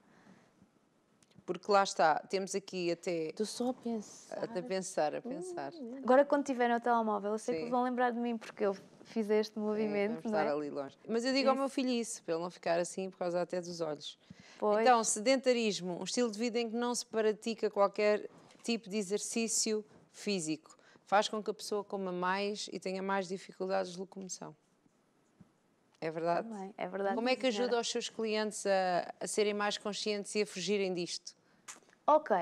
Porque lá está, temos aqui até. Estou só a pensar. A pensar, a pensar. Hum. Agora, quando tiverem o telemóvel, eu sei Sim. que vão lembrar de mim, porque eu fiz este movimento. Sim, não é? ali longe. Mas eu digo ao meu filho isso, para ele não ficar assim por causa até dos olhos. Pois. Então, sedentarismo, um estilo de vida em que não se pratica qualquer tipo de exercício físico faz com que a pessoa coma mais e tenha mais dificuldades de locomoção. É verdade? é verdade. Como é que ajuda os seus clientes a, a serem mais conscientes e a fugirem disto? Ok.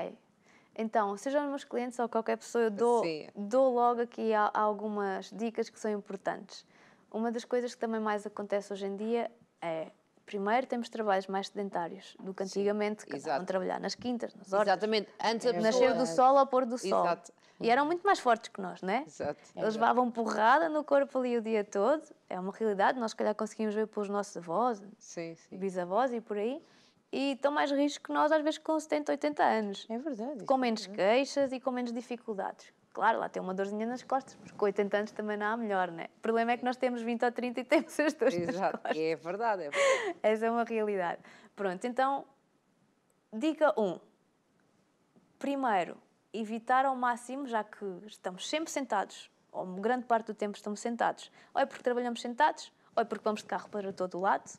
Então, sejam os meus clientes ou qualquer pessoa, eu dou, dou logo aqui algumas dicas que são importantes. Uma das coisas que também mais acontece hoje em dia é primeiro temos trabalhos mais sedentários do que antigamente, Sim, que exato. andavam trabalhar nas quintas, nas horas. Exatamente. Antes pessoa... Nascer do sol ao pôr do sol. Exato. E eram muito mais fortes que nós, não é? Exato. Eles levavam porrada no corpo ali o dia todo. É uma realidade. Nós, se calhar, conseguimos ver pelos nossos avós, sim, sim. bisavós e por aí. E estão mais ricos que nós, às vezes, com 70, 80 anos. É verdade. Com é menos é verdade. queixas e com menos dificuldades claro, lá tem uma dorzinha nas costas, porque com 80 anos também não há melhor, né? O problema é que nós temos 20 ou 30 e temos as duas Exato. nas é verdade, é verdade. *laughs* Essa é uma realidade. Pronto, então, dica 1. Um. Primeiro, evitar ao máximo, já que estamos sempre sentados, ou grande parte do tempo estamos sentados, ou é porque trabalhamos sentados, ou é porque vamos de carro para todo o lado,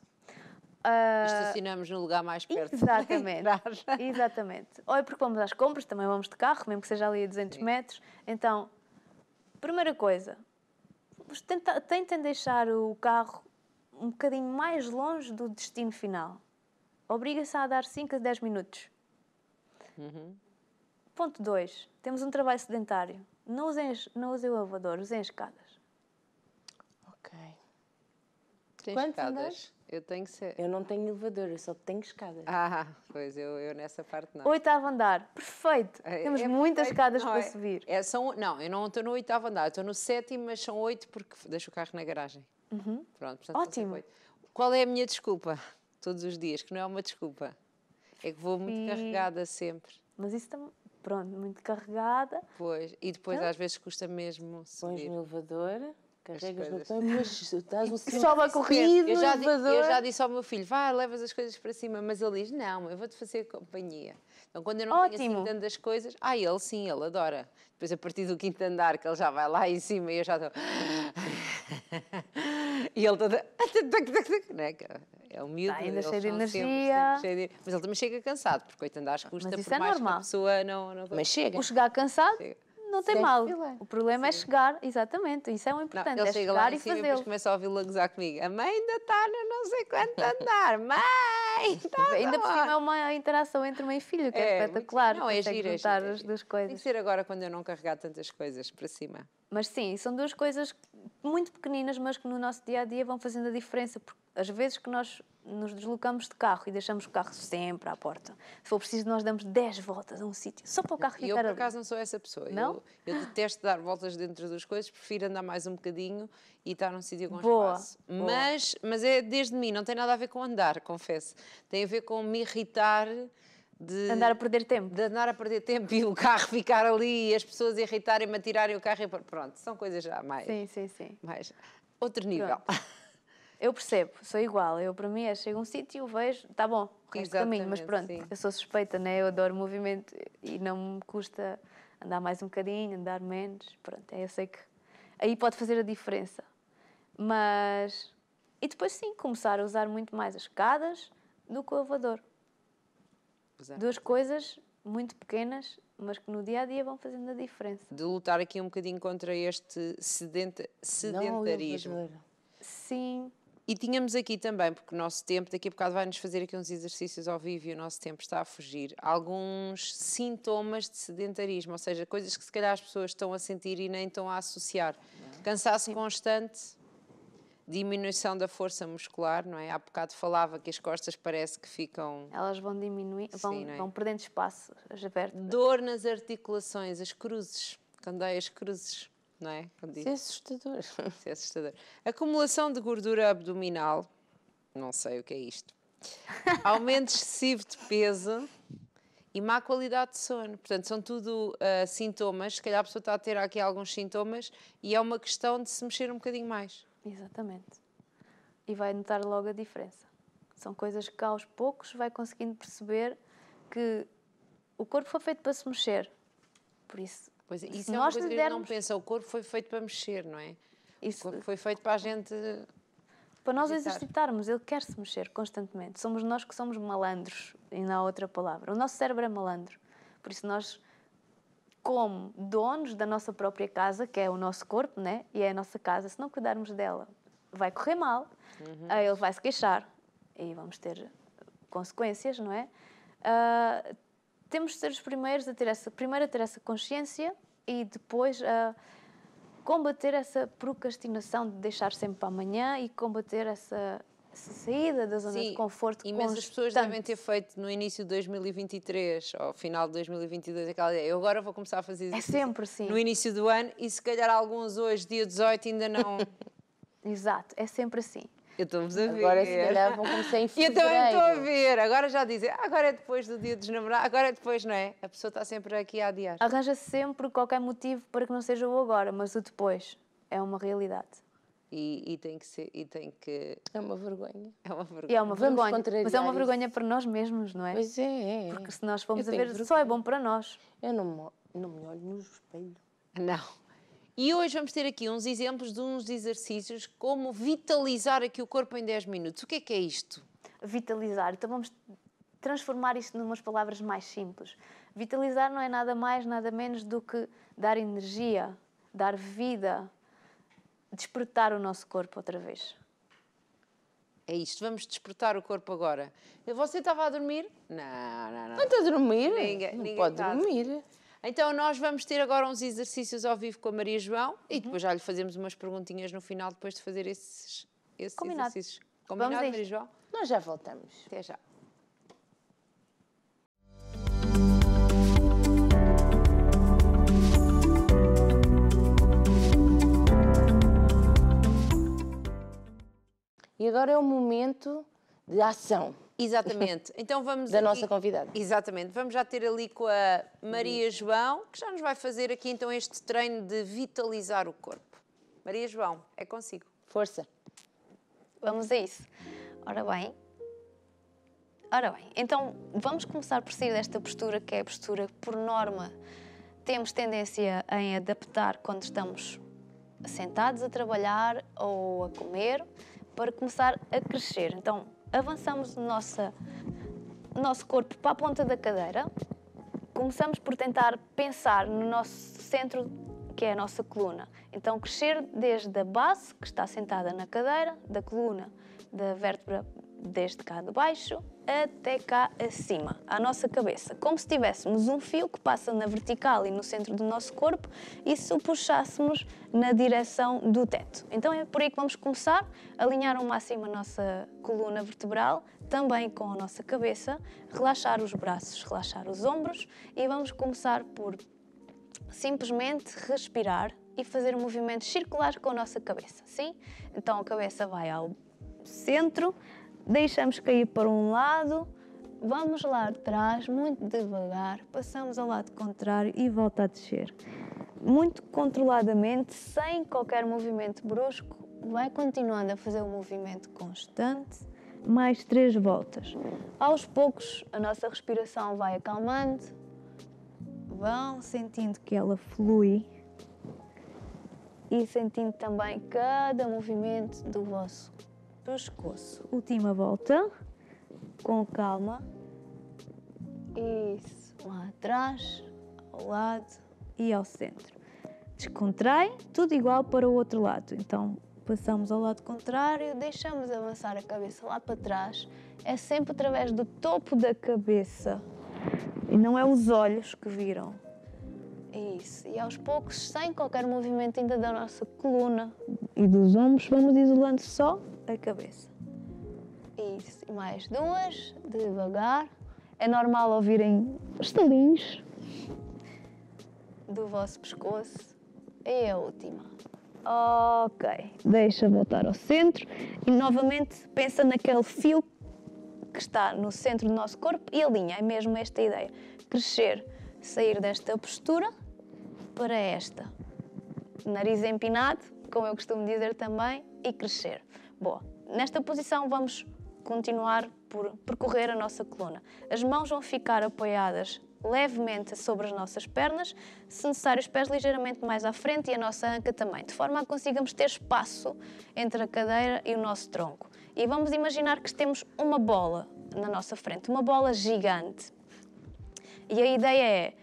ah, Estacionamos no lugar mais perto. Exatamente. *laughs* Exatamente. Ou é porque vamos às compras, também vamos de carro, mesmo que seja ali a 200 Sim. metros. Então, primeira coisa, tenta, tentem deixar o carro um bocadinho mais longe do destino final. Obriga-se a dar 5 a 10 minutos. Uhum. Ponto 2. Temos um trabalho sedentário. Não usem, não usem o elevador, usem escadas. Ok. Tem Quantos escadas? Andares? Eu tenho ser. Eu não tenho elevador, eu só tenho escadas. Ah, pois eu, eu nessa parte não. Oitavo andar, perfeito. É, Temos é muitas perfeito. escadas não, para é, subir. É, são, não, eu não estou no oitavo andar, estou no sétimo, mas são oito porque deixo o carro na garagem. Uhum. Pronto, portanto, Ótimo. Qual é a minha desculpa? Todos os dias, que não é uma desculpa. É que vou muito e... carregada sempre. Mas isso também. Pronto, muito carregada. Pois, e depois então, às vezes custa mesmo. Subir. Pões no elevador carregas no pão, mas *laughs* estás um só vai correr. Eu já, elevador. eu já disse ao meu filho, vá, levas as coisas para cima, mas ele diz, não, eu vou-te fazer companhia. Então, quando eu não Ótimo. tenho assim tanto coisas, ah, ele sim, ele adora. Depois, a partir do quinto andar, que ele já vai lá em cima e eu já estou... *laughs* e ele toda... Ah, né, é um miúdo. Está ainda cheio de energia. Sempre, de... Mas ele também chega cansado, porque oito andares ah, custa, mas isso por é mais normal. pessoa não, não... Mas chega. O chegar cansado... Chega não tem mal. O problema é Sim. é chegar, exatamente, isso é o importante. Não, ele é chega lá e cima e depois começa a ouvi-lo a gozar comigo. A mãe ainda está no não sei quanto andar, *laughs* mãe! Tá ainda por cima é uma interação entre mãe e filho, que é, é espetacular. Não, é gira, é juntar é as duas coisas. Tem que ser agora quando eu não carregar tantas coisas para cima. Mas sim, são duas coisas muito pequeninas, mas que no nosso dia a dia vão fazendo a diferença, porque às vezes que nós nos deslocamos de carro e deixamos o carro sempre à porta. Se for preciso, nós damos 10 voltas a um sítio, só para o carro ficar Eu, por acaso, não sou essa pessoa. Não? Eu, eu detesto dar voltas dentro das coisas, prefiro andar mais um bocadinho e estar num sítio com boa, espaço. Boa. Mas, mas é desde mim, não tem nada a ver com andar, confesso. Tem a ver com me irritar de andar a perder tempo. De andar a perder tempo e o carro *laughs* ficar ali e as pessoas irritarem-me tirarem o carro e pronto, são coisas já mais. Sim, sim, sim. Mais outro nível. Pronto. Eu percebo, sou igual. Eu, para mim, é, chego a um sítio, vejo, está bom, resto caminho, mas pronto, sim. eu sou suspeita, né? Eu adoro movimento e não me custa andar mais um bocadinho, andar menos. Pronto, é, eu sei que aí pode fazer a diferença. Mas. E depois, sim, começar a usar muito mais as escadas do que o elevador. Duas coisas muito pequenas, mas que no dia a dia vão fazendo a diferença. De lutar aqui um bocadinho contra este sedenta sedentarismo. Não, Sim, e tínhamos aqui também, porque o nosso tempo, daqui a bocado vai-nos fazer aqui uns exercícios ao vivo e o nosso tempo está a fugir, alguns sintomas de sedentarismo, ou seja, coisas que se calhar as pessoas estão a sentir e nem estão a associar. Cansaço Sim. constante, diminuição da força muscular, não é? Há bocado falava que as costas parece que ficam. Elas vão diminuir, vão, Sim, é? vão perdendo espaço. as abertas. Dor nas articulações, as cruzes, quando as cruzes não é? Isso é assustador. *laughs* Isso é assustador. Acumulação de gordura abdominal, não sei o que é isto. *laughs* Aumento excessivo de peso e má qualidade de sono. Portanto, são tudo uh, sintomas. Se calhar a pessoa está a ter aqui alguns sintomas e é uma questão de se mexer um bocadinho mais. Exatamente. E vai notar logo a diferença. São coisas que aos poucos vai conseguindo perceber que o corpo foi feito para se mexer. Por isso, Pois isso se é uma coisa que dermos... não pensa. O corpo foi feito para mexer, não é? Isso... O corpo foi feito para a gente. Para nós exercitarmos, ele quer se mexer constantemente. Somos nós que somos malandros, e não há outra palavra. O nosso cérebro é malandro. Por isso, nós, como donos da nossa própria casa, que é o nosso corpo, né? E é a nossa casa, se não cuidarmos dela, vai correr mal, uhum. Eh, ele vai se queixar e vamos ter consequências, não é? Uh, temos de ser os primeiros a ter essa, primeiro a ter essa consciência e depois a combater essa procrastinação de deixar sempre para amanhã e combater essa saída da zona Sim, de conforto imensas muitas pessoas devem ter feito no início de 2023 ou final de 2022 aquela ideia, eu agora vou começar a fazer é isso. É sempre assim. No início do ano e se calhar alguns hoje, dia 18, ainda não... *laughs* Exato, é sempre assim. Eu estou-vos a ver. Agora se calhar vão começar em fevereiro. Eu também estou a ver. Agora já dizem, ah, agora é depois do dia dos namorados, agora é depois, não é? A pessoa está sempre aqui a adiar. Arranja -se sempre qualquer motivo para que não seja o agora, mas o depois é uma realidade. E, e, tem que ser e tem que é uma vergonha é uma vergonha, é uma vergonha mas é uma vergonha isso. para nós mesmos não é pois é, é. porque se nós formos a ver vergonha. só é bom para nós eu não me, não me olho no espelho não e hoje vamos ter aqui uns exemplos de uns exercícios como vitalizar aqui o corpo em 10 minutos. O que é que é isto? Vitalizar. Então vamos transformar isto numas palavras mais simples. Vitalizar não é nada mais, nada menos do que dar energia, dar vida, despertar o nosso corpo outra vez. É isto, vamos despertar o corpo agora. Você estava a dormir? Não, não, não. Não está a dormir? Ninguém, não pode está. dormir. Então, nós vamos ter agora uns exercícios ao vivo com a Maria João uhum. e depois já lhe fazemos umas perguntinhas no final, depois de fazer esses, esses Combinado. exercícios. Combinado, vamos Maria João? Nós já voltamos. Até já. E agora é o momento de ação. Exatamente. Então vamos da aqui... nossa convidada. Exatamente. Vamos já ter ali com a Maria João, que já nos vai fazer aqui então este treino de vitalizar o corpo. Maria João, é consigo. Força. Vamos a isso. Ora bem. Ora bem, então vamos começar por sair desta postura que é a postura que, por norma, temos tendência em adaptar quando estamos sentados a trabalhar ou a comer, para começar a crescer. Então, avançamos o nosso corpo para a ponta da cadeira, começamos por tentar pensar no nosso centro, que é a nossa coluna. Então, crescer desde a base, que está sentada na cadeira, da coluna, da vértebra desde cá de baixo, até cá acima, à nossa cabeça, como se tivéssemos um fio que passa na vertical e no centro do nosso corpo e se o puxássemos na direção do teto. Então é por aí que vamos começar, alinhar ao máximo a nossa coluna vertebral, também com a nossa cabeça, relaxar os braços, relaxar os ombros e vamos começar por simplesmente respirar e fazer movimentos circulares com a nossa cabeça, sim? Então a cabeça vai ao centro, deixamos cair para um lado, vamos lá atrás, muito devagar, passamos ao lado contrário e volta a descer. Muito controladamente, sem qualquer movimento brusco, vai continuando a fazer o um movimento constante, mais três voltas. Aos poucos, a nossa respiração vai acalmando, vão sentindo que ela flui e sentindo também cada movimento do vosso pescoço. Última volta, com calma. Isso, lá atrás, ao lado e ao centro. Descontrai, tudo igual para o outro lado. Então, passamos ao lado contrário, deixamos avançar a cabeça lá para trás. É sempre através do topo da cabeça e não é os olhos que viram. Isso, e aos poucos, sem qualquer movimento ainda da nossa coluna e dos ombros, vamos isolando só a cabeça. Isso, e mais duas, devagar. É normal ouvirem estalinhos do vosso pescoço. E é a última. Ok, deixa voltar ao centro e novamente pensa naquele fio que está no centro do nosso corpo e alinha. É mesmo esta ideia. Crescer, sair desta postura para esta. Nariz empinado, como eu costumo dizer também, e crescer. Boa. Nesta posição vamos continuar por percorrer a nossa coluna. As mãos vão ficar apoiadas levemente sobre as nossas pernas, se necessário os pés ligeiramente mais à frente e a nossa anca também, de forma a que consigamos ter espaço entre a cadeira e o nosso tronco. E vamos imaginar que temos uma bola na nossa frente, uma bola gigante. E a ideia é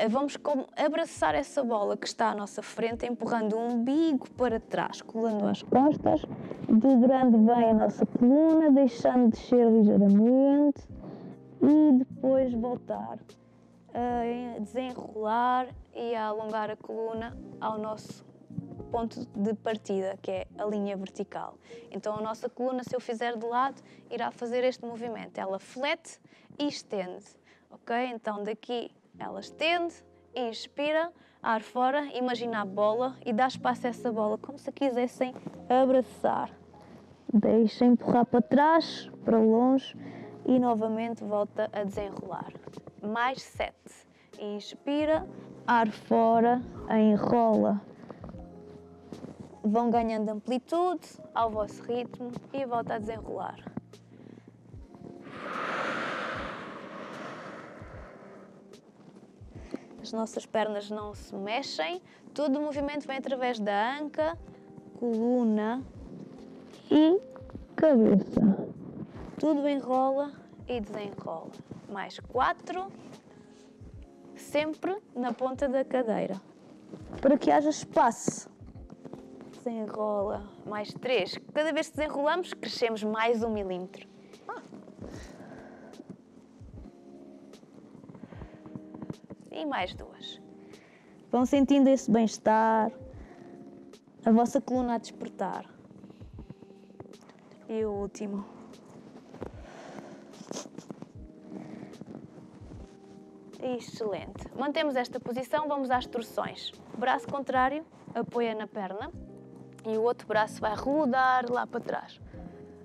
eh, vamos como abraçar essa bola que está à nossa frente, empurrando o umbigo para trás, colando as costas, dobrando bem a nossa coluna, deixando descer ligeiramente e depois voltar a eh, desenrolar e a alongar a coluna ao nosso ponto de partida, que é a linha vertical. Então a nossa coluna, se eu fizer de lado, irá fazer este movimento. Ela flete e estende, ok? Então daqui ela estende, inspira, ar fora, imagina a bola e dá espaço a essa bola, como se quisessem abraçar. Deixa empurrar para trás, para longe e novamente volta a desenrolar. Mais sete. Inspira, ar fora, enrola. Vão ganhando amplitude ao vosso ritmo e volta a desenrolar. as nossas pernas não se mexem, todo o movimento vem através da anca, coluna e cabeça. Tudo enrola e desenrola. Mais quatro, sempre na ponta da cadeira, para que haja espaço. Desenrola, mais três. Cada vez que desenrolamos, crescemos mais um milímetro. e mais duas. Vão sentindo esse bem-estar, a vossa coluna a despertar. E o último. Excelente. Mantemos esta posição, vamos às torções. Braço contrário, apoia na perna e o outro braço vai rodar lá para trás.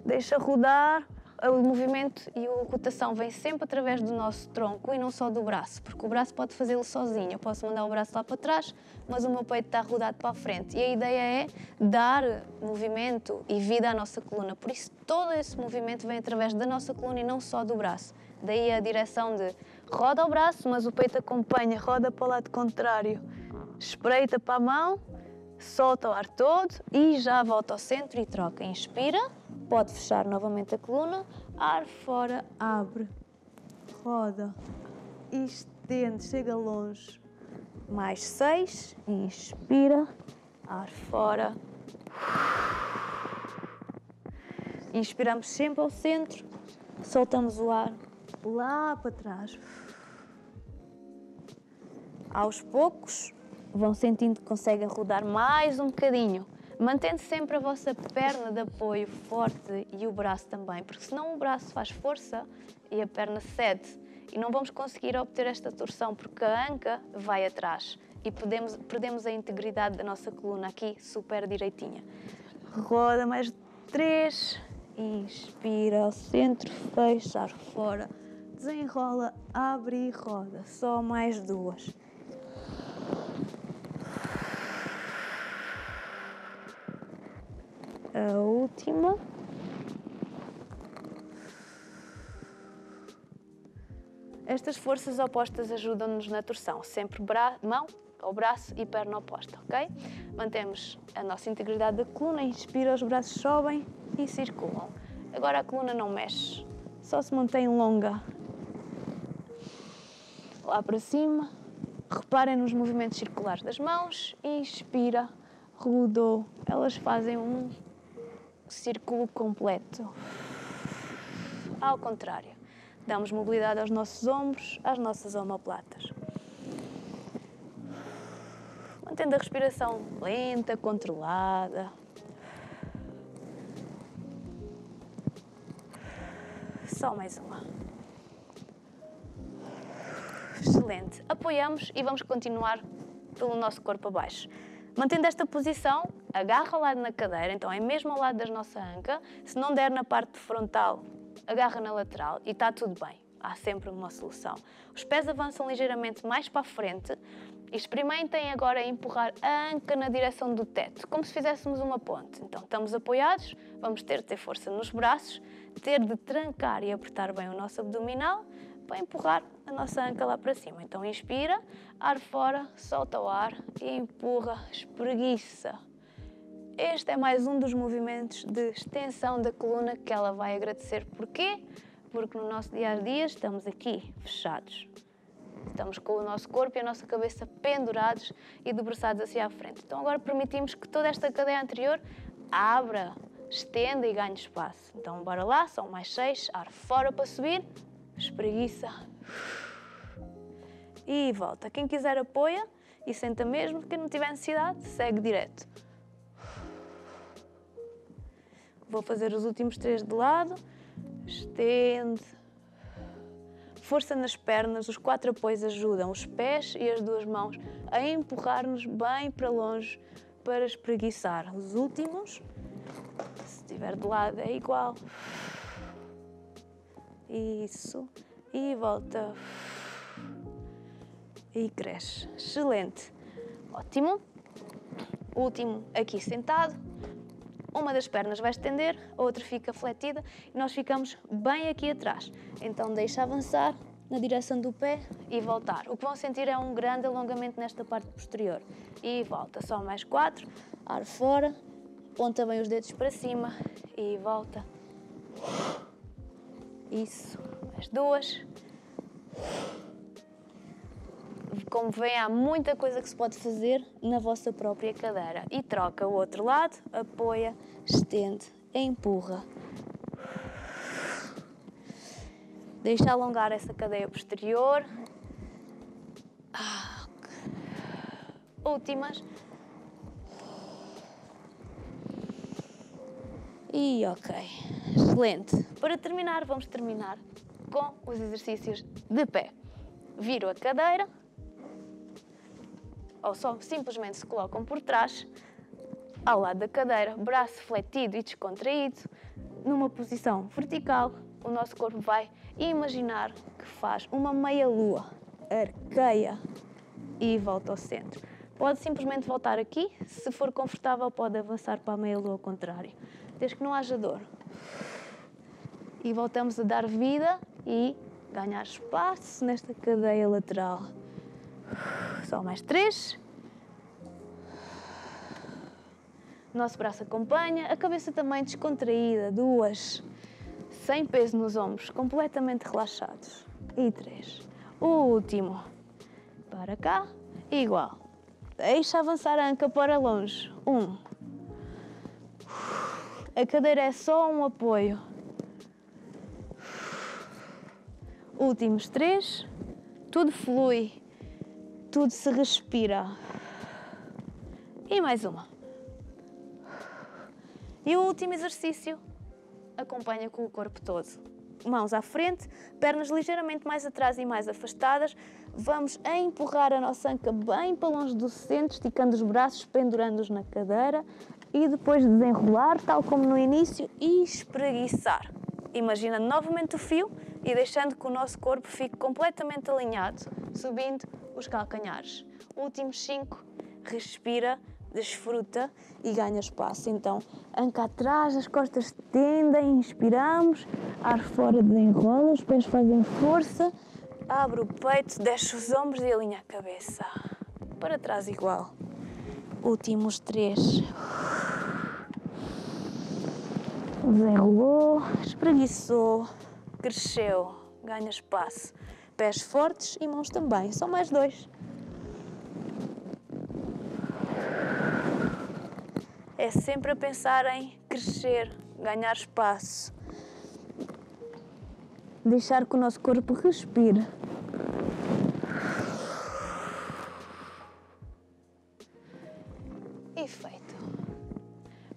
Deixa rodar o movimento e a rotação vem sempre através do nosso tronco e não só do braço, porque o braço pode fazê-lo sozinho. Eu posso mandar o braço lá para trás, mas o meu peito está rodado para a frente. E a ideia é dar movimento e vida à nossa coluna. Por isso, todo esse movimento vem através da nossa coluna e não só do braço. Daí a direção de roda o braço, mas o peito acompanha, roda para o lado contrário, espreita para a mão, solta o ar todo e já volta ao centro e troca. Inspira. Pode fechar novamente a coluna, ar fora, abre, roda, estende, chega longe. Mais seis, inspira, ar fora. Inspiramos sempre ao centro, soltamos o ar lá para trás. Aos poucos, vão sentindo que conseguem rodar mais um bocadinho mantendo sempre a vossa perna de apoio forte e o braço também, porque senão o braço faz força e a perna cede e não vamos conseguir obter esta torção porque a anca vai atrás e podemos, perdemos a integridade da nossa coluna aqui super direitinha. Roda mais três, inspira ao centro, fechar fora, desenrola, abre e roda, só mais duas. última. Estas forças opostas ajudam-nos na torção, sempre mão ou braço e perna oposta, ok? Mantemos a nossa integridade da coluna, inspira, os braços sobem e circulam. Agora a coluna não mexe, só se mantém longa. Lá para cima, reparem nos movimentos circulares das mãos, inspira, rodou, elas fazem um círculo completo. Ao contrário, damos mobilidade aos nossos ombros, às nossas omoplatas. Mantendo a respiração lenta, controlada. Só mais uma. Excelente. Apoiamos e vamos continuar pelo nosso corpo abaixo. Mantendo esta posição, agarra o lado na cadeira, então é mesmo ao lado da nossa anca. Se não der na parte frontal, agarra na lateral e está tudo bem. Há sempre uma solução. Os pés avançam ligeiramente mais para a frente e experimentem agora empurrar a anca na direção do teto, como se fizéssemos uma ponte. Então estamos apoiados, vamos ter de ter força nos braços, ter de trancar e apertar bem o nosso abdominal, para empurrar a nossa anca lá para cima. Então inspira, ar fora, solta o ar e empurra, espreguiça. Este é mais um dos movimentos de extensão da coluna que ela vai agradecer. Porquê? Porque no nosso dia a dia estamos aqui, fechados. Estamos com o nosso corpo e a nossa cabeça pendurados e debruçados assim à frente. Então agora permitimos que toda esta cadeia anterior abra, estenda e ganhe espaço. Então bora lá, são mais seis, ar fora para subir, espreguiça e volta. Quem quiser apoia e senta mesmo, quem não tiver necessidade segue direto. Vou fazer os últimos três de lado, estende. Força nas pernas, os quatro apoios ajudam os pés e as duas mãos a empurrar-nos bem para longe para espreguiçar. Os últimos, se estiver de lado, é igual. Isso. E volta. E cresce. Excelente. Ótimo. Último aqui sentado. Uma das pernas vai estender, a outra fica fletida e nós ficamos bem aqui atrás. Então deixa avançar na direção do pé e voltar. O que vão sentir é um grande alongamento nesta parte posterior. E volta, só mais quatro, ar fora, ponta bem os dedos para cima e volta. Isso, as duas. Como vem, há muita coisa que se pode fazer na vossa própria cadeira. E troca o outro lado, apoia, estende, empurra. Deixa alongar essa cadeia posterior. Ah, Últimas. E ok, excelente. Para terminar, vamos terminar com os exercícios de pé. Viro a cadeira, ou só simplesmente se colocam por trás, ao lado da cadeira, braço fletido e descontraído, numa posição vertical, o nosso corpo vai imaginar que faz uma meia-lua, arqueia e volta ao centro. Pode simplesmente voltar aqui, se for confortável, pode avançar para a meia-lua ao contrário desde que não haja dor. E voltamos a dar vida e ganhar espaço nesta cadeia lateral. Só mais três. Nosso braço acompanha, a cabeça também descontraída, duas. Sem peso nos ombros, completamente relaxados. E três. O último. Para cá, igual. Deixa avançar a anca para longe. Um. A cadeira é só um apoio. Últimos três. Tudo flui, tudo se respira. E mais uma. E o último exercício acompanha com o corpo todo. Mãos à frente, pernas ligeiramente mais atrás e mais afastadas. Vamos a empurrar a nossa anca bem para longe do centro, esticando os braços, pendurando-os na cadeira e depois desenrolar, tal como no início, e espreguiçar. Imagina novamente o fio e deixando que o nosso corpo fique completamente alinhado, subindo os calcanhares. Últimos 5, respira, desfruta e ganha espaço. Então, anca atrás, as costas tendem, inspiramos, ar fora desenrola, os pés fazem força, abre o peito, desce os ombros e alinha a cabeça. Para trás igual. Últimos três desenrolou, espreguiçou, cresceu, ganha espaço. Pés fortes e mãos também. São mais dois. É sempre a pensar em crescer, ganhar espaço. Deixar que o nosso corpo respire.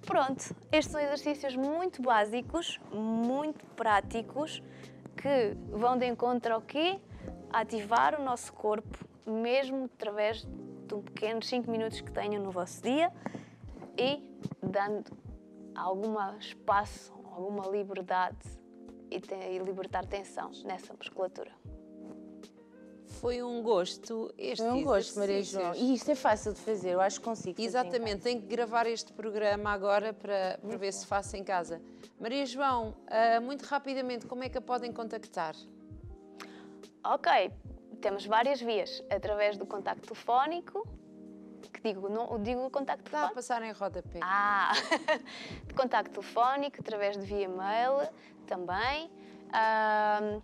Pronto, estes são exercícios muito básicos, muito práticos, que vão de encontro ao quê? Ativar o nosso corpo, mesmo através de um pequeno 5 minutos que tenham no vosso dia e dando algum espaço, alguma liberdade e, libertar tensão nessa musculatura. Foi um gosto este Foi um gosto, Maria João. E isto é fácil de fazer, eu acho que consigo. Exatamente, tenho que gravar este programa agora para, para ver bom. se faço em casa. Maria João, uh, muito rapidamente, como é que a podem contactar? Ok, temos várias vias. Através do contacto telefónico, que digo, não, digo o contacto telefónico. Está a passar em rodapé. Ah, *laughs* de contacto telefónico, através de via mail também. Uh,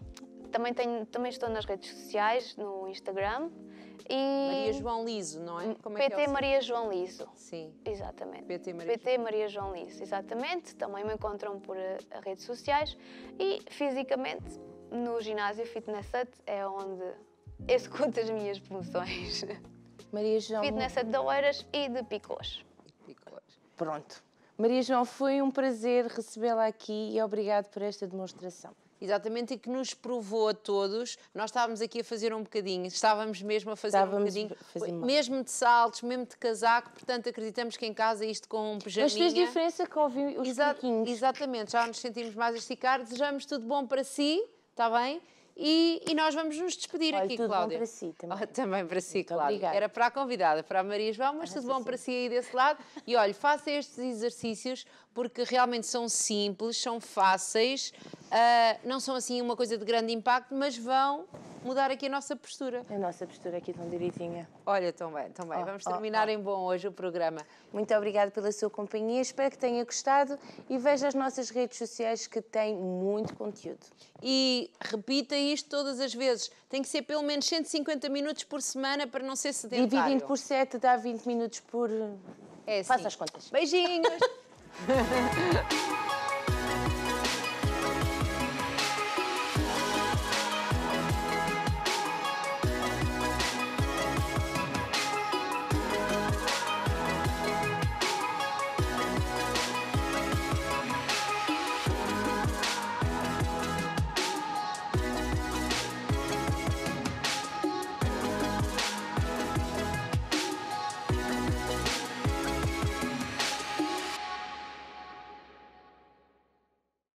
também, tenho, também estou nas redes sociais, no Instagram. E... Maria João Liso, não é? Como PT é é Maria João Liso. Sim. Exatamente. PT Maria, PT Maria João Liso, exatamente. Também me encontram por a, eh, a redes sociais e fisicamente no ginásio Fitness Hut é onde *laughs* executo as minhas funções. Maria João. Fitness Hut de Oeiras e de Picos. Picos. Pronto. Maria João, foi um prazer recebê-la aqui e obrigado por esta demonstração. Exatamente, e que nos provou a todos, nós estávamos aqui a fazer um bocadinho, estávamos mesmo a fazer estávamos um bocadinho, mesmo de saltos, mesmo de casaco, portanto acreditamos que em casa isto com um pijaminha... Mas fez diferença que ouvi os Exa piquinhos. Exatamente, já nos sentimos mais a esticar, desejamos tudo bom para si, está bem? E, e, nós vamos nos despedir Olha, aqui, tudo Cláudia. Bom para si também. Oh, também para si, Muito Cláudia. Obrigada. Era para a convidada, para a Maria João, mas ah, tudo bom para si aí desse lado. E olha, faça estes exercícios porque realmente são simples, são fáceis, uh, não são assim uma coisa de grande impacto, mas vão mudar aqui a nossa postura. A nossa postura aqui tão direitinha. Olha, tão bem, tão bem. Oh, Vamos oh, terminar oh, oh. em bom hoje o programa. Muito obrigada pela sua companhia, espero que tenha gostado e veja as nossas redes sociais que têm muito conteúdo. E repita isto todas as vezes. Tem que ser pelo menos 150 minutos por semana para não ser sedentário. Dividindo por 7 dá 20 minutos por... É assim. Faça as contas. Beijinhos! *laughs* フフフ。